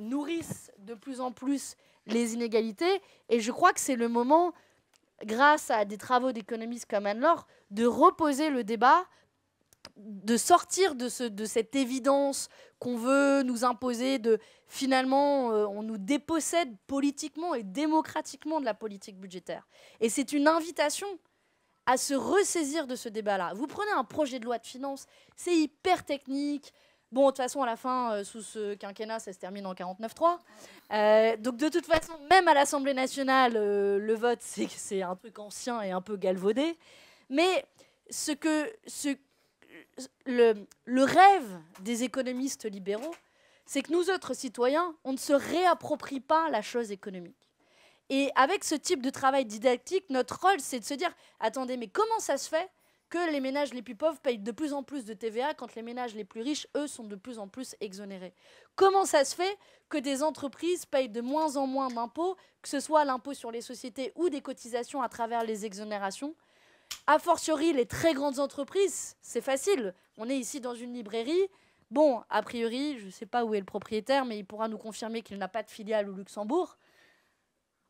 nourrissent de plus en plus les inégalités. Et je crois que c'est le moment, grâce à des travaux d'économistes comme Anne-Laure, de reposer le débat de sortir de, ce, de cette évidence qu'on veut nous imposer, de finalement, euh, on nous dépossède politiquement et démocratiquement de la politique budgétaire. Et c'est une invitation à se ressaisir de ce débat-là. Vous prenez un projet de loi de finances, c'est hyper technique. Bon, de toute façon, à la fin, euh, sous ce quinquennat, ça se termine en 49-3. Euh, donc, de toute façon, même à l'Assemblée nationale, le vote, c'est un truc ancien et un peu galvaudé. Mais ce que, ce, le, rêve des économistes libéraux, c'est que nous autres citoyens, on ne se réapproprie pas la chose économique. Et avec ce type de travail didactique, notre rôle, c'est de se dire, attendez, mais comment ça se fait que les ménages les plus pauvres payent de plus en plus de TVA quand les ménages les plus riches, eux, sont de plus en plus exonérés Comment ça se fait que des entreprises payent de moins en moins d'impôts, que ce soit l'impôt sur les sociétés ou des cotisations à travers les exonérations a fortiori, les très grandes entreprises, c'est facile. On est ici dans une librairie. Bon, a priori, je ne sais pas où est le propriétaire, mais il pourra nous confirmer qu'il n'a pas de filiale au Luxembourg.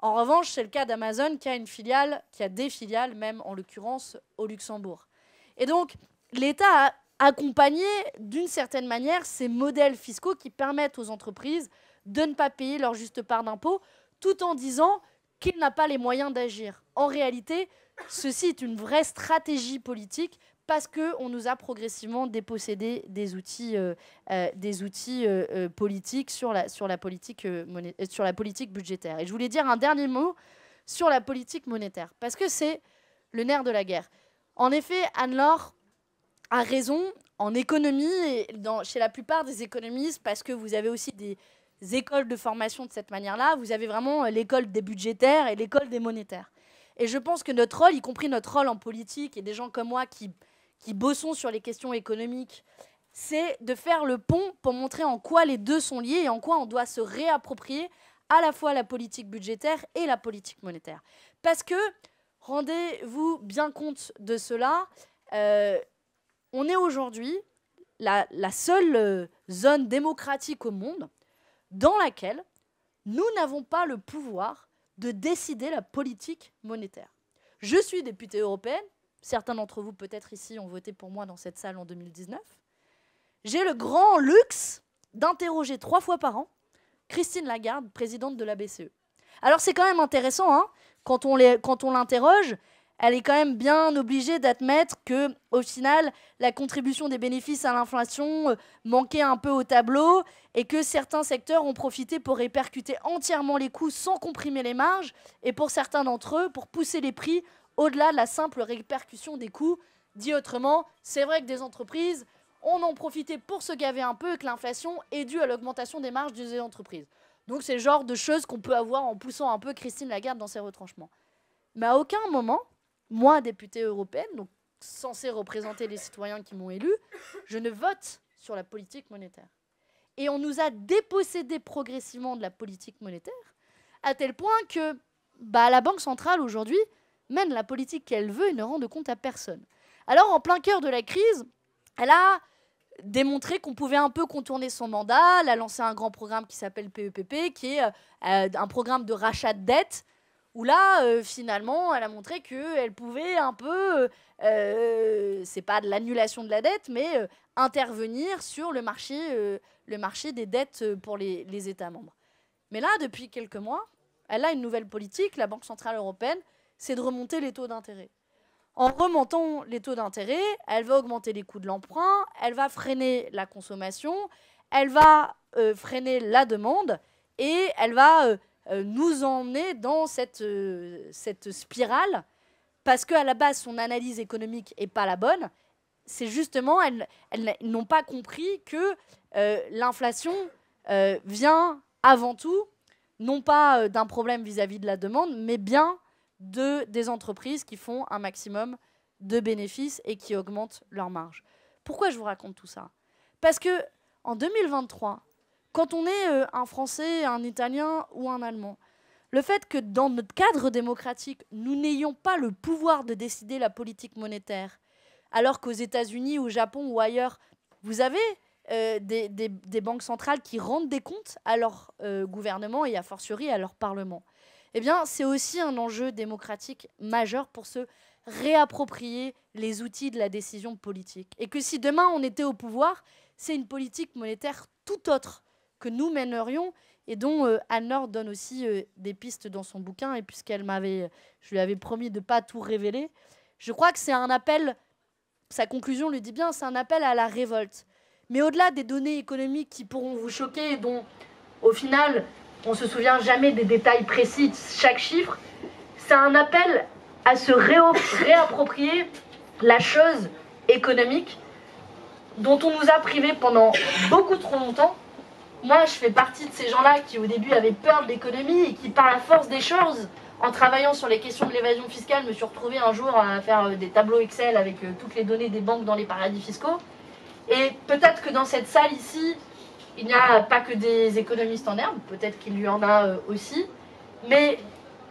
En revanche, c'est le cas d'Amazon qui a une filiale, qui a des filiales même en l'occurrence au Luxembourg. Et donc, l'État a accompagné d'une certaine manière ces modèles fiscaux qui permettent aux entreprises de ne pas payer leur juste part d'impôts, tout en disant qu'il n'a pas les moyens d'agir. En réalité, Ceci est une vraie stratégie politique parce qu'on nous a progressivement dépossédé des outils, euh, euh, des outils euh, politiques sur la, sur, la politique, sur la politique budgétaire. Et je voulais dire un dernier mot sur la politique monétaire, parce que c'est le nerf de la guerre. En effet, Anne-Laure a raison en économie et chez la plupart des économistes, parce que vous avez aussi des écoles de formation de cette manière-là, vous avez vraiment l'école des budgétaires et l'école des monétaires. Et je pense que notre rôle, y compris notre rôle en politique et des gens comme moi qui, qui bossons sur les questions économiques, c'est de faire le pont pour montrer en quoi les deux sont liés et en quoi on doit se réapproprier à la fois la politique budgétaire et la politique monétaire. Parce que, rendez-vous bien compte de cela, euh, on est aujourd'hui la, seule euh, zone démocratique au monde dans laquelle nous n'avons pas le pouvoir de décider la politique monétaire. Je suis députée européenne, certains d'entre vous peut-être ici ont voté pour moi dans cette salle en 2019. J'ai le grand luxe d'interroger trois fois par an Christine Lagarde, présidente de la BCE. Alors c'est quand même intéressant, hein, quand on l'interroge, elle est quand même bien obligée d'admettre que, au final, la contribution des bénéfices à l'inflation euh, manquait un peu au tableau et que certains secteurs ont profité pour répercuter entièrement les coûts sans comprimer les marges et pour certains d'entre eux, pour pousser les prix au-delà de la simple répercussion des coûts. Dit autrement, c'est vrai que des entreprises ont en profité pour se gaver un peu et que l'inflation est due à l'augmentation des marges des entreprises. Donc c'est le genre de choses qu'on peut avoir en poussant un peu Christine Lagarde dans ses retranchements. Mais à aucun moment, moi, députée européenne, donc censée représenter les citoyens qui m'ont élu, je ne vote sur la politique monétaire. Et on nous a dépossédés progressivement de la politique monétaire, à tel point que bah, la Banque centrale aujourd'hui mène la politique qu'elle veut et ne rend compte à personne. Alors, en plein cœur de la crise, elle a démontré qu'on pouvait un peu contourner son mandat. Elle a lancé un grand programme qui s'appelle PEPP, e qui est euh, un programme de rachat de dettes où là, euh, finalement, elle a montré qu'elle pouvait un peu, euh, euh, c'est pas de l'annulation de la dette, mais intervenir sur le marché, le marché des dettes pour les, les, États membres. Mais là, depuis quelques mois, elle a une nouvelle politique, la Banque Centrale Européenne, c'est de remonter les taux d'intérêt. En remontant les taux d'intérêt, elle va augmenter les coûts de l'emprunt, elle va freiner la consommation, elle va freiner la demande et elle va euh, nous emmener dans cette, euh, spirale parce qu'à la base, son analyse économique n'est pas la bonne. C'est justement, elles, n'ont pas compris que euh, l'inflation vient avant tout, non pas d'un problème vis-à-vis de la demande, mais bien de, des entreprises qui font un maximum de bénéfices et qui augmentent leurs marges. Pourquoi je vous raconte tout ça Parce que en 2023, quand on est euh, un Français, un Italien ou un Allemand, le fait que dans notre cadre démocratique, nous n'ayons pas le pouvoir de décider la politique monétaire, alors qu'aux États-Unis, au Japon ou ailleurs, vous avez euh, des, banques centrales qui rendent des comptes à leur euh, gouvernement et a fortiori à leur parlement. Eh bien, c'est aussi un enjeu démocratique majeur pour se réapproprier les outils de la décision politique. Et que si demain on était au pouvoir, c'est une politique monétaire tout autre que nous mènerions et dont euh, anne donne aussi euh, des pistes dans son bouquin. Et puisqu'elle m'avait, je lui avais promis de ne pas tout révéler, je crois que c'est un appel. Sa conclusion lui dit bien, c'est un appel à la révolte. Mais au-delà des données économiques qui pourront vous choquer et dont, au final, on se souvient jamais des détails précis de chaque chiffre, c'est un appel à se réapproprier la chose économique dont on nous a privé pendant beaucoup trop longtemps moi, je fais partie de ces gens-là qui, au début, avaient peur de l'économie et qui, par la force des choses, en travaillant sur les questions de l'évasion fiscale, me suis retrouvée un jour à faire euh, des tableaux Excel avec euh, toutes les données des banques dans les paradis fiscaux. Et peut-être que dans cette salle ici, il n'y a pas que des économistes en herbe, peut-être qu'il y en a euh, aussi. Mais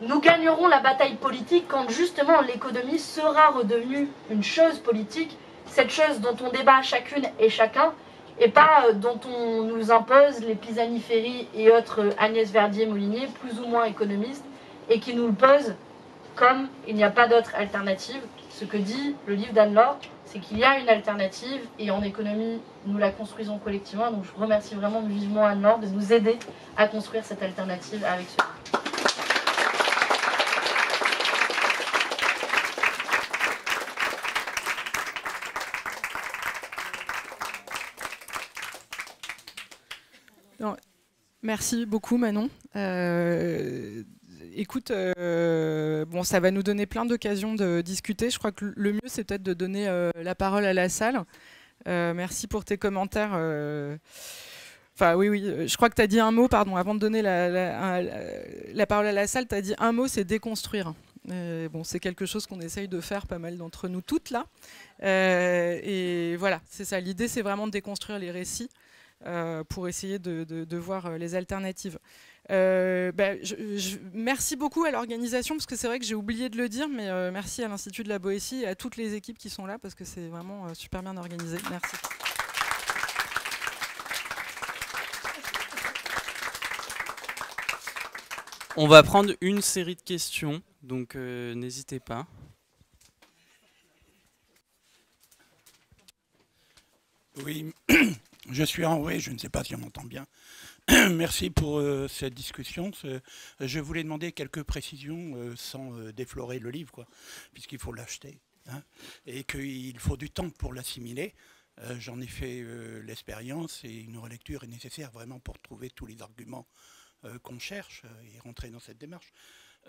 nous gagnerons la bataille politique quand justement l'économie sera redevenue une chose politique, cette chose dont on débat chacune et chacun et pas euh, dont on nous impose les pisani et autres euh, Agnès verdier Moulinier, plus ou moins économistes, et qui nous le posent comme il n'y a pas d'autre alternative. Ce que dit le livre d'Anne-Laure, c'est qu'il y a une alternative, et en économie, nous la construisons collectivement. Donc je remercie vraiment vivement Anne-Laure de nous aider à construire cette alternative avec ce Merci beaucoup Manon. Euh, écoute, euh, bon, ça va nous donner plein d'occasions de discuter. Je crois que le mieux, c'est peut-être de donner euh, la parole à la salle. merci pour tes commentaires. Enfin, oui, oui, je crois que tu as dit un mot, pardon, avant de donner la, parole à la salle, tu as dit un mot, c'est déconstruire. bon, c'est quelque chose qu'on essaye de faire pas mal d'entre nous toutes là. et voilà, c'est ça. L'idée, c'est vraiment de déconstruire les récits euh, pour essayer de, voir euh, les alternatives. Euh, bah, merci beaucoup à l'organisation, parce que c'est vrai que j'ai oublié de le dire, mais merci à l'Institut de la Boétie et à toutes les équipes qui sont là, parce que c'est vraiment super bien organisé. Merci. On va prendre une série de questions, donc n'hésitez pas. Oui, je suis en enroué, je ne sais pas si on m'entend bien. (clears throat) Merci pour euh, cette discussion. Je voulais demander quelques précisions euh, sans euh, déflorer le livre, puisqu'il faut l'acheter hein, et qu'il faut du temps pour l'assimiler. J'en ai fait l'expérience et une relecture est nécessaire vraiment pour trouver tous les arguments qu'on cherche et rentrer dans cette démarche.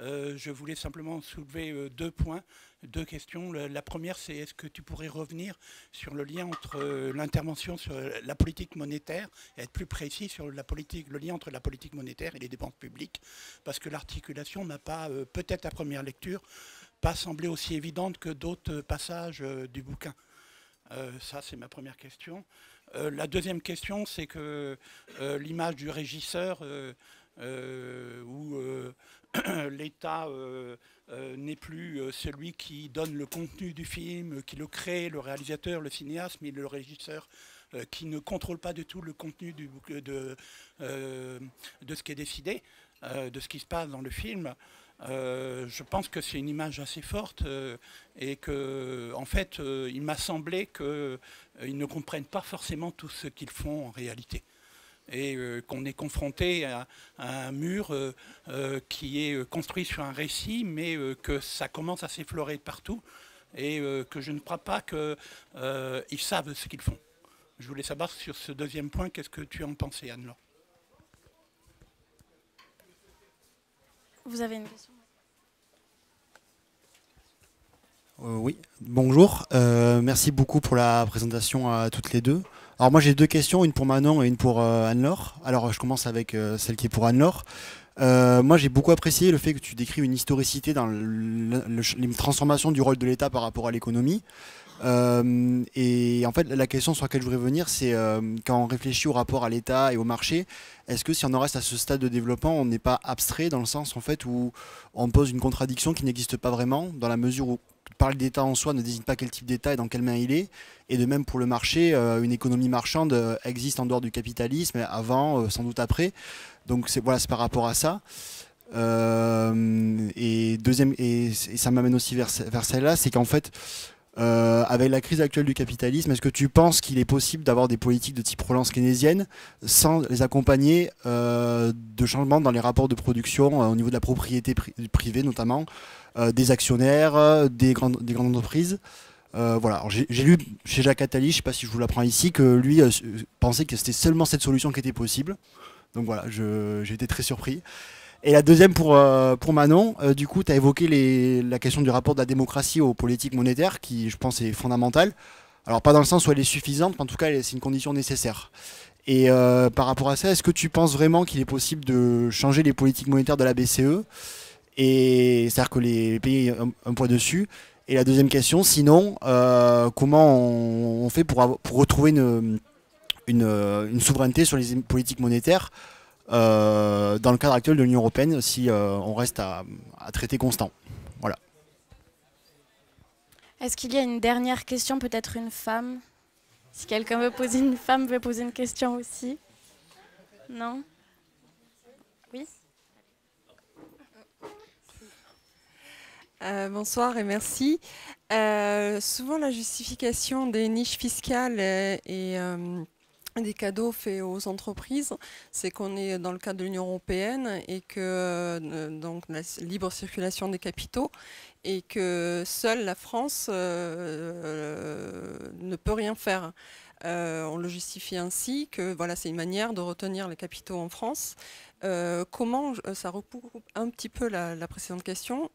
Euh, je voulais simplement soulever euh, deux points, deux questions. La, première, c'est est-ce que tu pourrais revenir sur le lien entre euh, l'intervention sur la politique monétaire, être plus précis sur la politique, le lien entre la politique monétaire et les dépenses publiques, parce que l'articulation n'a pas, peut-être à première lecture, pas semblé aussi évidente que d'autres passages du bouquin. ça, c'est ma première question. la deuxième question, c'est que l'image du régisseur... ou (clears throat) l'État euh, euh, n'est plus euh, celui qui donne le contenu du film, qui le crée, le réalisateur, le cinéaste, mais le régisseur qui ne contrôle pas du tout le contenu de, de, ce qui est décidé, de ce qui se passe dans le film. je pense que c'est une image assez forte et que, en fait, il m'a semblé qu'ils ne comprennent pas forcément tout ce qu'ils font en réalité et euh, qu'on est confronté à, un mur euh, euh, qui est construit sur un récit, mais que ça commence à s'effleurer de partout et que je ne crois pas qu'ils savent ce qu'ils font. Je voulais savoir sur ce deuxième point, qu'est-ce que tu en pensais, Anne-Laure Vous avez une question oui, bonjour. merci beaucoup pour la présentation à toutes les deux. Alors moi j'ai deux questions, une pour Manon et une pour euh, Anne-Laure. Alors je commence avec euh, celle qui est pour Anne-Laure. Euh, moi j'ai beaucoup apprécié le fait que tu décris une historicité dans les transformations du rôle de l'État par rapport à l'économie. et en fait la question sur laquelle je voudrais venir c'est quand on réfléchit au rapport à l'État et au marché, est-ce que si on en reste à ce stade de développement, on n'est pas abstrait dans le sens en fait où on pose une contradiction qui n'existe pas vraiment dans la mesure où parler d'État en soi ne désigne pas quel type d'État et dans quelle main il est. Et de même pour le marché, euh, une économie marchande euh, existe en dehors du capitalisme, avant, euh, sans doute après. Donc voilà, c'est par rapport à ça. et deuxième, ça m'amène aussi vers, vers celle-là, c'est qu'en fait, euh, avec la crise actuelle du capitalisme, est-ce que tu penses qu'il est possible d'avoir des politiques de type relance keynésienne sans les accompagner euh, de changements dans les rapports de production euh, au niveau de la propriété privée notamment, des actionnaires, des grandes, des grandes entreprises voilà, j'ai lu chez Jacques Attali, je ne sais pas si je vous l'apprends ici, que lui pensait que c'était seulement cette solution qui était possible. Donc voilà, j'ai été très surpris. Et la deuxième pour, euh, pour Manon, euh, du coup, tu as évoqué les, la question du rapport de la démocratie aux politiques monétaires, qui je pense est fondamentale. Alors pas dans le sens où elle est suffisante, mais en tout cas, c'est une condition nécessaire. Et euh, par rapport à ça, est-ce que tu penses vraiment qu'il est possible de changer les politiques monétaires de la BCE et c'est-à-dire que les pays un, un poids dessus. Et la deuxième question, sinon, comment on, fait pour, retrouver une, une, une souveraineté sur les politiques monétaires euh, dans le cadre actuel de l'Union européenne si euh, on reste à, traiter constant. Voilà. Est-ce qu'il y a une dernière question, peut-être une femme Si quelqu'un veut poser une femme, veut poser une question aussi Non Oui euh, bonsoir et merci. souvent la justification des niches fiscales et est des cadeaux faits aux entreprises, c'est qu'on est dans le cadre de l'Union européenne et que euh, donc la libre circulation des capitaux et que seule la France euh, euh, ne peut rien faire. on le justifie ainsi que voilà, c'est une manière de retenir les capitaux en France. comment, ça recoupe un petit peu la, précédente question,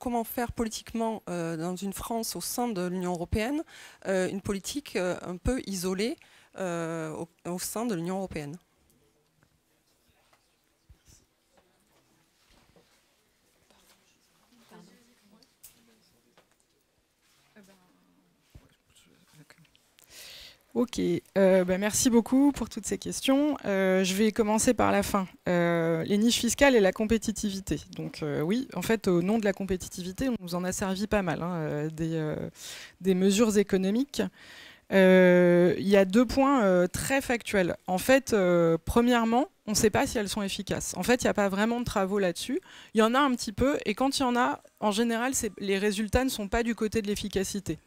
comment faire politiquement dans une France au sein de l'Union européenne une politique un peu isolée euh, au, sein de l'Union européenne. Ok, euh, bah, merci beaucoup pour toutes ces questions. Euh, je vais commencer par la fin. les niches fiscales et la compétitivité. Donc oui, en fait, au nom de la compétitivité, on nous en a servi pas mal, hein, des, mesures économiques. Euh, il y a deux points euh, très factuels. En fait, euh, premièrement, on ne sait pas si elles sont efficaces. En fait, il n'y a pas vraiment de travaux là-dessus. Il y en a un petit peu, et quand il y en a, en général, les résultats ne sont pas du côté de l'efficacité.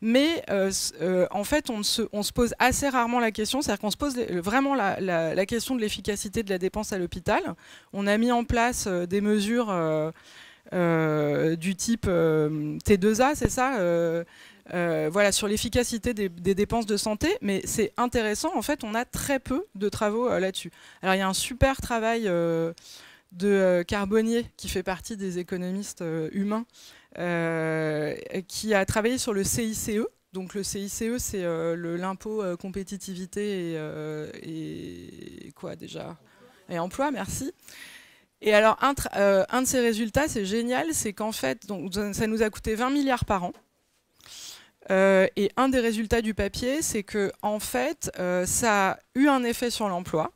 Mais en fait, on se, pose assez rarement la question, c'est-à-dire qu'on se pose vraiment la, question de l'efficacité de la dépense à l'hôpital. On a mis en place des mesures du type T2A, c'est ça euh, voilà, sur l'efficacité des, dépenses de santé, mais c'est intéressant, en fait, on a très peu de travaux euh, là-dessus. Alors il y a un super travail euh, de Carbonier qui fait partie des économistes humains, qui a travaillé sur le CICE, donc le CICE, c'est l'impôt compétitivité et, quoi déjà Et emploi, merci. Et alors un, de ces résultats, c'est génial, c'est qu'en fait, donc, ça nous a coûté 20 milliards par an. Euh, et un des résultats du papier, c'est que en fait, euh, ça a eu un effet sur l'emploi,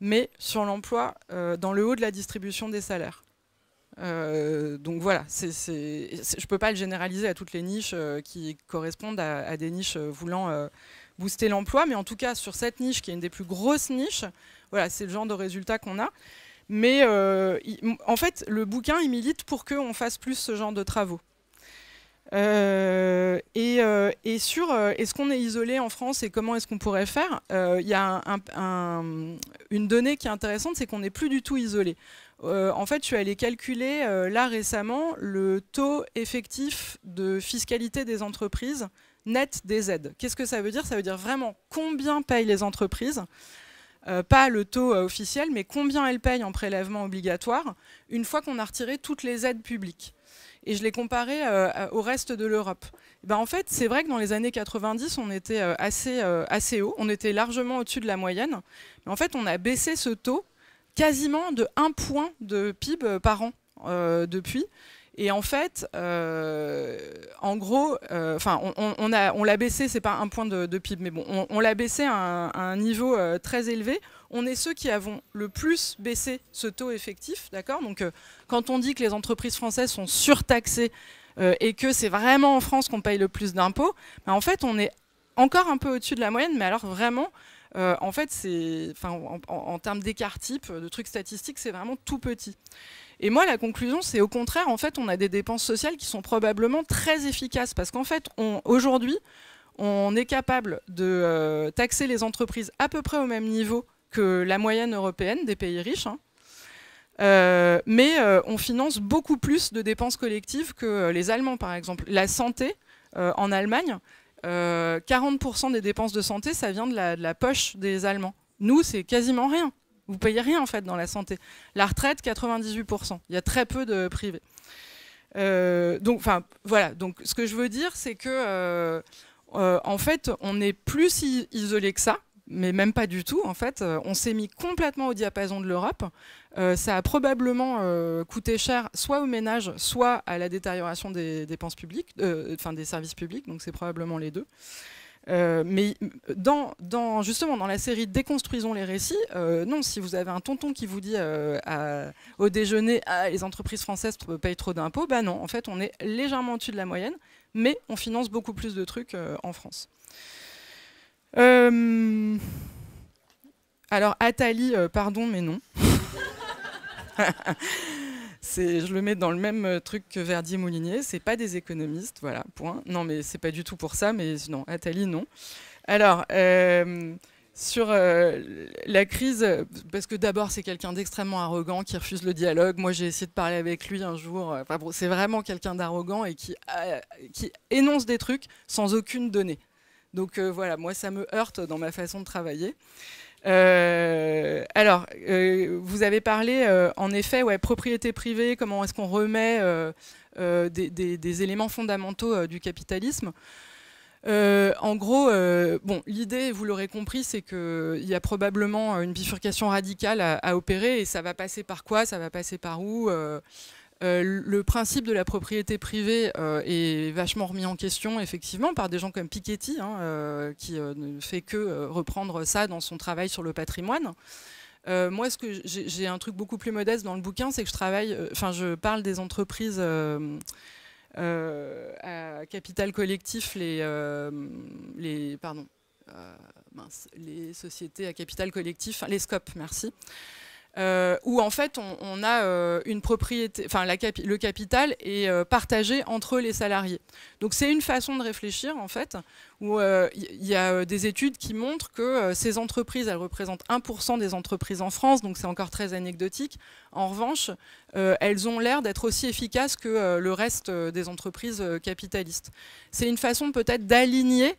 mais sur l'emploi euh, dans le haut de la distribution des salaires. donc voilà, je ne peux pas le généraliser à toutes les niches qui correspondent à, des niches voulant booster l'emploi, mais en tout cas sur cette niche qui est une des plus grosses niches, voilà, c'est le genre de résultat qu'on a. Mais en fait, le bouquin, il milite pour qu'on fasse plus ce genre de travaux. Euh, euh, et, sur euh, est-ce qu'on est isolé en France et comment est-ce qu'on pourrait faire, il y a une donnée qui est intéressante, c'est qu'on n'est plus du tout isolé. en fait, je suis allé calculer là récemment le taux effectif de fiscalité des entreprises net des aides. Qu'est-ce que ça veut dire Ça veut dire vraiment combien payent les entreprises pas le taux officiel, mais combien elles payent en prélèvement obligatoire une fois qu'on a retiré toutes les aides publiques et je les comparé euh, au reste de l'Europe. Ben, en fait, c'est vrai que dans les années 90, on était euh, assez, euh, assez haut, on était largement au-dessus de la moyenne, mais en fait, on a baissé ce taux quasiment de 1 point de PIB par an depuis. Et en fait, en gros, enfin, on, on, on l'a on baissé, c'est pas un point de, PIB, mais bon, on, l'a baissé à un, niveau très élevé on est ceux qui avons le plus baissé ce taux effectif, d'accord Donc euh, quand on dit que les entreprises françaises sont surtaxées euh, et que c'est vraiment en France qu'on paye le plus d'impôts, ben, en fait on est encore un peu au-dessus de la moyenne, mais alors vraiment, euh, en fait, c'est, en, en, termes d'écart type, de trucs statistiques, c'est vraiment tout petit. Et moi, la conclusion, c'est au contraire, en fait, on a des dépenses sociales qui sont probablement très efficaces, parce qu'en fait, aujourd'hui, on est capable de taxer les entreprises à peu près au même niveau que la moyenne européenne des pays riches. Hein. Euh, mais euh, on finance beaucoup plus de dépenses collectives que euh, les Allemands, par exemple. La santé en Allemagne, 40% des dépenses de santé, ça vient de la, poche des Allemands. Nous, c'est quasiment rien. Vous payez rien en fait dans la santé. La retraite, 98%. Il y a très peu de privés. donc, enfin, voilà. Donc, ce que je veux dire, c'est que, en fait, on est plus isolé que ça mais même pas du tout en fait. Euh, on s'est mis complètement au diapason de l'Europe. Euh, ça a probablement euh, coûté cher, soit aux ménages, soit à la détérioration des dépenses publiques, enfin des services publics. Donc c'est probablement les deux. mais dans, dans, justement dans la série Déconstruisons les récits, non, si vous avez un tonton qui vous dit au déjeuner ah, les entreprises françaises payent trop d'impôts, ben non, en fait on est légèrement au-dessus de la moyenne, mais on finance beaucoup plus de trucs en France. Euh, alors, Attali, euh, pardon, mais non. (laughs) je le mets dans le même euh, truc que Verdier Moulinier, c'est pas des économistes, voilà, point. Non, mais c'est pas du tout pour ça, mais non, Attali, non. Alors, sur la crise, parce que d'abord, c'est quelqu'un d'extrêmement arrogant qui refuse le dialogue. Moi, j'ai essayé de parler avec lui un jour. c'est vraiment quelqu'un d'arrogant et qui énonce des trucs sans aucune donnée. Donc euh, voilà, moi ça me heurte dans ma façon de travailler. Euh, alors, euh, vous avez parlé en effet, ouais, propriété privée, comment est-ce qu'on remet des, éléments fondamentaux du capitalisme en gros, bon, l'idée, vous l'aurez compris, c'est qu'il y a probablement une bifurcation radicale à, opérer et ça va passer par quoi Ça va passer par où euh, le principe de la propriété privée euh, est vachement remis en question, effectivement, par des gens comme Piketty, hein, euh, qui ne fait que reprendre ça dans son travail sur le patrimoine. moi, ce que j'ai un truc beaucoup plus modeste dans le bouquin, c'est que je travaille, enfin, je parle des entreprises à capital collectif, les, pardon, les sociétés à capital collectif, les SCOP, merci. Euh, où en fait on, a euh, une propriété, enfin le capital est euh, partagé entre les salariés. Donc c'est une façon de réfléchir en fait, où il y, y a des études qui montrent que ces entreprises, elles représentent 1% des entreprises en France, donc c'est encore très anecdotique. En revanche, elles ont l'air d'être aussi efficaces que le reste des entreprises capitalistes. C'est une façon peut-être d'aligner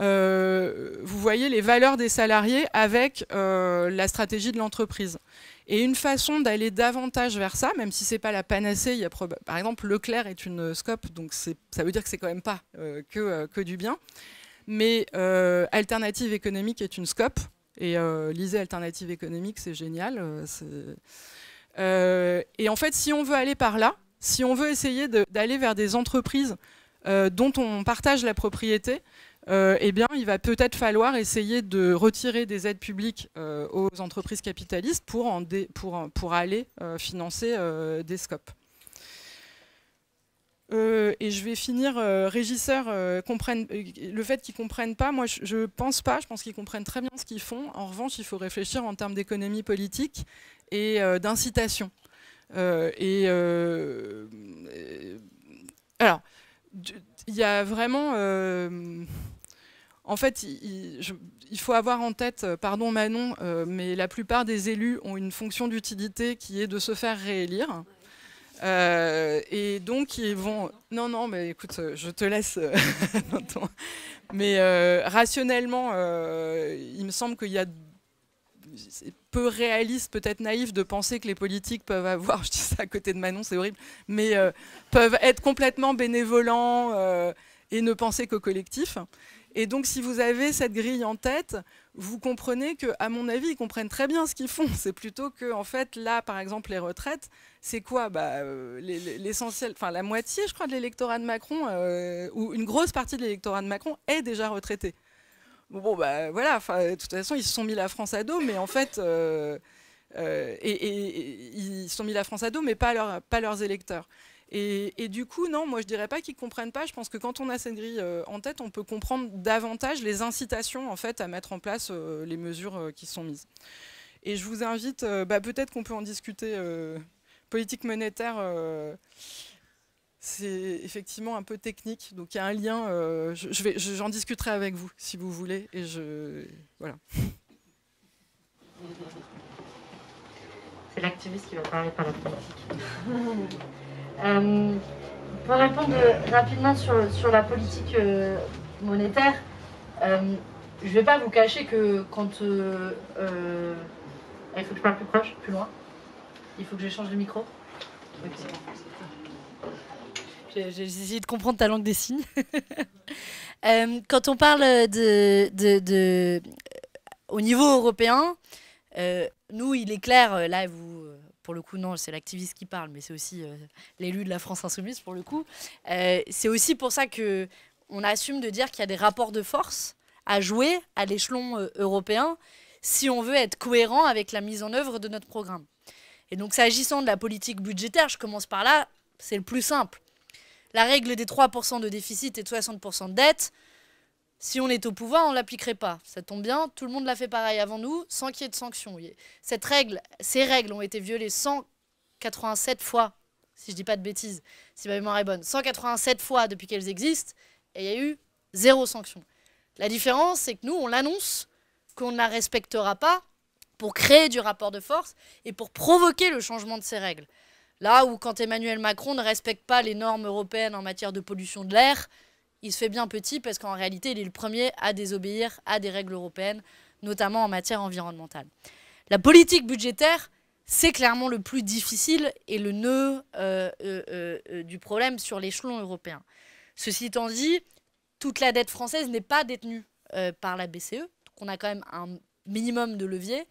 euh, vous voyez les valeurs des salariés avec euh, la stratégie de l'entreprise. Et une façon d'aller davantage vers ça, même si c'est pas la panacée, par exemple Leclerc est une scope, donc ça veut dire que c'est quand même pas euh, que, que, du bien. Mais Alternative économique est une scope, et lisez Alternative économique, c'est génial. et en fait, si on veut aller par là, si on veut essayer d'aller vers des entreprises dont on partage la propriété, euh, eh bien, il va peut-être falloir essayer de retirer des aides publiques euh, aux entreprises capitalistes pour, en pour, aller euh, financer des scopes. et je vais finir, régisseurs comprennent, le fait qu'ils ne comprennent pas, moi je ne pense pas, je pense qu'ils comprennent très bien ce qu'ils font. En revanche, il faut réfléchir en termes d'économie politique et d'incitation. et alors, il y a vraiment en fait, il, faut avoir en tête, euh, pardon Manon, euh, mais la plupart des élus ont une fonction d'utilité qui est de se faire réélire. Euh, et donc, ils vont. Non, non, mais écoute, je te laisse. (laughs) mais rationnellement, il me semble qu'il y a c'est peu réaliste, peut-être naïf de penser que les politiques peuvent avoir, (laughs) je dis ça à côté de Manon, c'est horrible, mais peuvent être complètement bénévolants et ne penser qu'au collectif. Et donc, si vous avez cette grille en tête, vous comprenez que, à mon avis, ils comprennent très bien ce qu'ils font. C'est plutôt que, en fait, là, par exemple, les retraites, c'est quoi bah, euh, L'essentiel, la moitié, je crois, de l'électorat de Macron, euh, ou une grosse partie de l'électorat de Macron, est déjà retraité. Bon, bah voilà, de toute façon, ils se sont mis la France à dos, mais en fait. Euh, et, ils sont mis la France à dos, mais pas, pas leurs électeurs. Et, du coup, non, moi je dirais pas qu'ils comprennent pas. Je pense que quand on a cette grille euh, en tête, on peut comprendre davantage les incitations en fait à mettre en place euh, les mesures euh, qui sont mises. Et je vous invite, bah, peut-être qu'on peut en discuter. politique monétaire, c'est effectivement un peu technique, donc il y a un lien. je, vais, j'en discuterai avec vous si vous voulez. Et je, voilà. C'est l'activiste qui va parler par la politique. (laughs) Euh, pour répondre rapidement sur, sur la politique euh, monétaire, euh, je ne vais pas vous cacher que quand... il faut que je parle plus proche, plus loin. Il faut que je change le micro. J'ai essayé de comprendre ta langue des signes. (laughs) quand on parle de, de, au niveau européen, nous, il est clair, là, vous, pour le coup, non, c'est l'activiste qui parle, mais c'est aussi euh, l'élu de la France insoumise, pour le coup. Euh, c'est aussi pour ça que on assume de dire qu'il y a des rapports de force à jouer à l'échelon euh, européen si on veut être cohérent avec la mise en œuvre de notre programme. Et donc, s'agissant de la politique budgétaire, je commence par là, c'est le plus simple. La règle des 3% de déficit et de 60% de dette, si on est au pouvoir, on ne l'appliquerait pas. Ça tombe bien, tout le monde l'a fait pareil avant nous, sans qu'il y ait de sanctions. Cette règle, ces règles ont été violées 187 fois, si je ne dis pas de bêtises, si ma mémoire est bonne, 187 fois depuis qu'elles existent, et il y a eu zéro sanction. La différence, c'est que nous, on l'annonce qu'on ne la respectera pas pour créer du rapport de force et pour provoquer le changement de ces règles. Là où quand Emmanuel Macron ne respecte pas les normes européennes en matière de pollution de l'air, il se fait bien petit parce qu'en réalité, il est le premier à désobéir à des règles européennes, notamment en matière environnementale. La politique budgétaire, c'est clairement le plus difficile et le nœud euh, euh, euh, du problème sur l'échelon européen. Ceci étant dit, toute la dette française n'est pas détenue par la BCE, donc on a quand même un minimum de levier,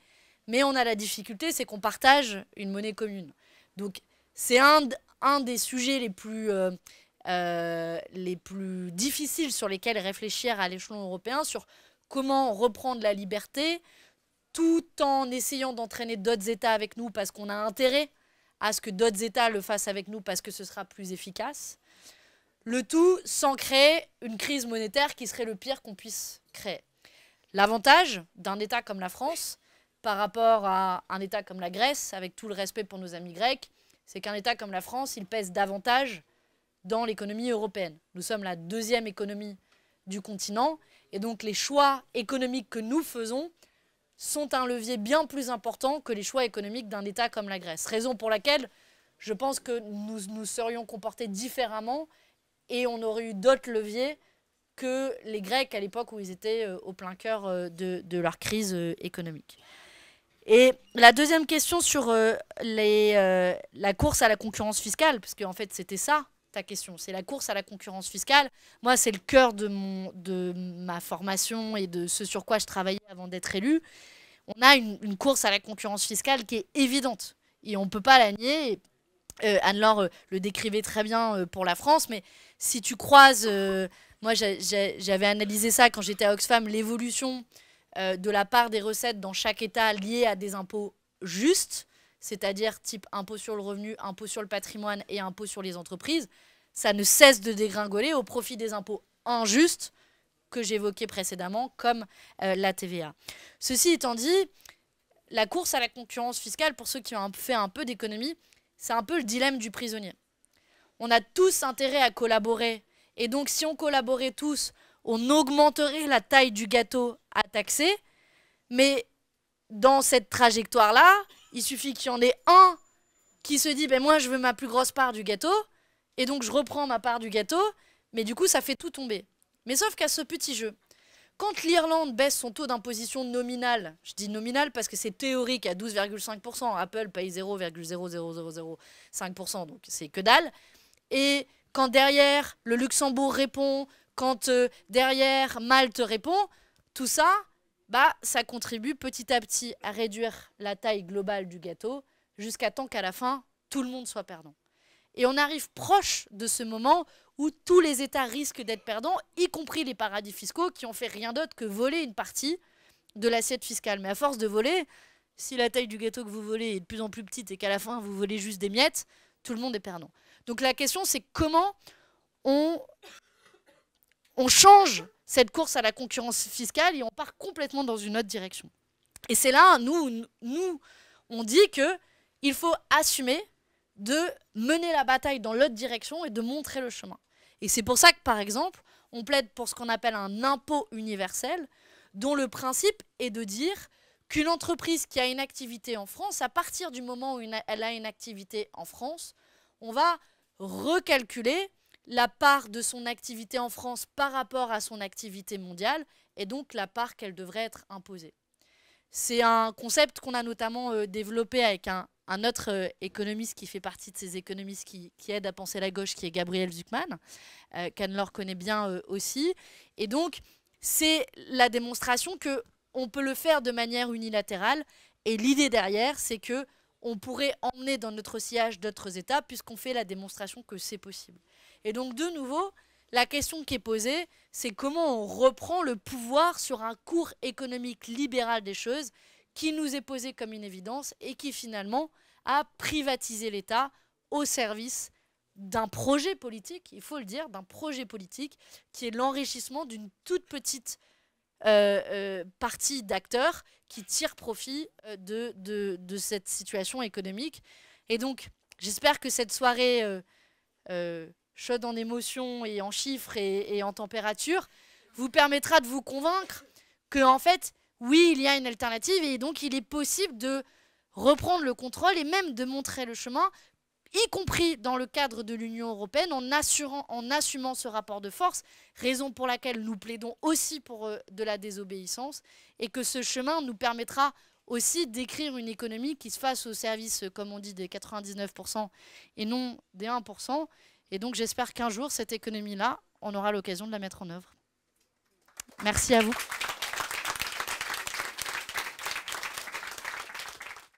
mais on a la difficulté, c'est qu'on partage une monnaie commune. Donc c'est un, des sujets les plus euh, les plus difficiles sur lesquels réfléchir à l'échelon européen sur comment reprendre la liberté tout en essayant d'entraîner d'autres États avec nous parce qu'on a intérêt à ce que d'autres États le fassent avec nous parce que ce sera plus efficace. Le tout sans créer une crise monétaire qui serait le pire qu'on puisse créer. L'avantage d'un État comme la France par rapport à un État comme la Grèce, avec tout le respect pour nos amis grecs, c'est qu'un État comme la France, il pèse davantage dans l'économie européenne. Nous sommes la deuxième économie du continent et donc les choix économiques que nous faisons sont un levier bien plus important que les choix économiques d'un État comme la Grèce. Raison pour laquelle je pense que nous nous serions comportés différemment et on aurait eu d'autres leviers que les Grecs à l'époque où ils étaient euh, au plein cœur euh, de, de, leur crise euh, économique. Et la deuxième question sur les, la course à la concurrence fiscale, parce qu'en fait c'était ça question. C'est la course à la concurrence fiscale. Moi, c'est le cœur de, mon, de ma formation et de ce sur quoi je travaillais avant d'être élu. On a une, course à la concurrence fiscale qui est évidente et on ne peut pas la nier. Euh, Anne-Laure euh, le décrivait très bien euh, pour la France, mais si tu croises, moi j'avais analysé ça quand j'étais à Oxfam, l'évolution de la part des recettes dans chaque État liée à des impôts justes, c'est-à-dire type impôt sur le revenu, impôt sur le patrimoine et impôt sur les entreprises, ça ne cesse de dégringoler au profit des impôts injustes que j'évoquais précédemment, comme euh, la TVA. Ceci étant dit, la course à la concurrence fiscale, pour ceux qui ont fait un peu d'économie, c'est un peu le dilemme du prisonnier. On a tous intérêt à collaborer, et donc si on collaborait tous, on augmenterait la taille du gâteau à taxer, mais dans cette trajectoire-là, il suffit qu'il y en ait un qui se dit ben moi je veux ma plus grosse part du gâteau et donc je reprends ma part du gâteau, mais du coup ça fait tout tomber. Mais sauf qu'à ce petit jeu, quand l'Irlande baisse son taux d'imposition nominal, je dis nominal parce que c'est théorique à 12,5%, Apple paye 0,00005%, donc c'est que dalle. Et quand derrière le Luxembourg répond, quand euh, derrière Malte répond, tout ça, bah, ça contribue petit à petit à réduire la taille globale du gâteau jusqu'à temps qu'à la fin, tout le monde soit perdant. Et on arrive proche de ce moment où tous les États risquent d'être perdants, y compris les paradis fiscaux qui ont fait rien d'autre que voler une partie de l'assiette fiscale. Mais à force de voler, si la taille du gâteau que vous volez est de plus en plus petite et qu'à la fin vous volez juste des miettes, tout le monde est perdant. Donc la question c'est comment on, change cette course à la concurrence fiscale et on part complètement dans une autre direction. Et c'est là, nous, nous, on dit que il faut assumer de mener la bataille dans l'autre direction et de montrer le chemin. Et c'est pour ça que, par exemple, on plaide pour ce qu'on appelle un impôt universel, dont le principe est de dire qu'une entreprise qui a une activité en France, à partir du moment où elle a une activité en France, on va recalculer la part de son activité en France par rapport à son activité mondiale et donc la part qu'elle devrait être imposée. C'est un concept qu'on a notamment euh, développé avec un un autre euh, économiste qui fait partie de ces économistes qui, aident à penser la gauche, qui est Gabriel Zucman, euh, qu'Anne-Laure connaît bien euh, aussi. Et donc, c'est la démonstration que on peut le faire de manière unilatérale. Et l'idée derrière, c'est que on pourrait emmener dans notre sillage d'autres États, puisqu'on fait la démonstration que c'est possible. Et donc, de nouveau, la question qui est posée, c'est comment on reprend le pouvoir sur un cours économique libéral des choses qui nous est posé comme une évidence et qui finalement a privatisé l'État au service d'un projet politique, il faut le dire, d'un projet politique qui est l'enrichissement d'une toute petite euh, euh, partie d'acteurs qui tirent profit euh, de, de, cette situation économique. Et donc, j'espère que cette soirée chaude en émotions et en chiffres et, et, en température vous permettra de vous convaincre que, en fait, oui, il y a une alternative et donc il est possible de reprendre le contrôle et même de montrer le chemin, y compris dans le cadre de l'Union européenne, en, assurant, en assumant ce rapport de force, raison pour laquelle nous plaidons aussi pour euh, de la désobéissance, et que ce chemin nous permettra aussi d'écrire une économie qui se fasse au service, euh, comme on dit, des 99% et non des 1%. Et donc j'espère qu'un jour, cette économie-là, on aura l'occasion de la mettre en œuvre. Merci à vous.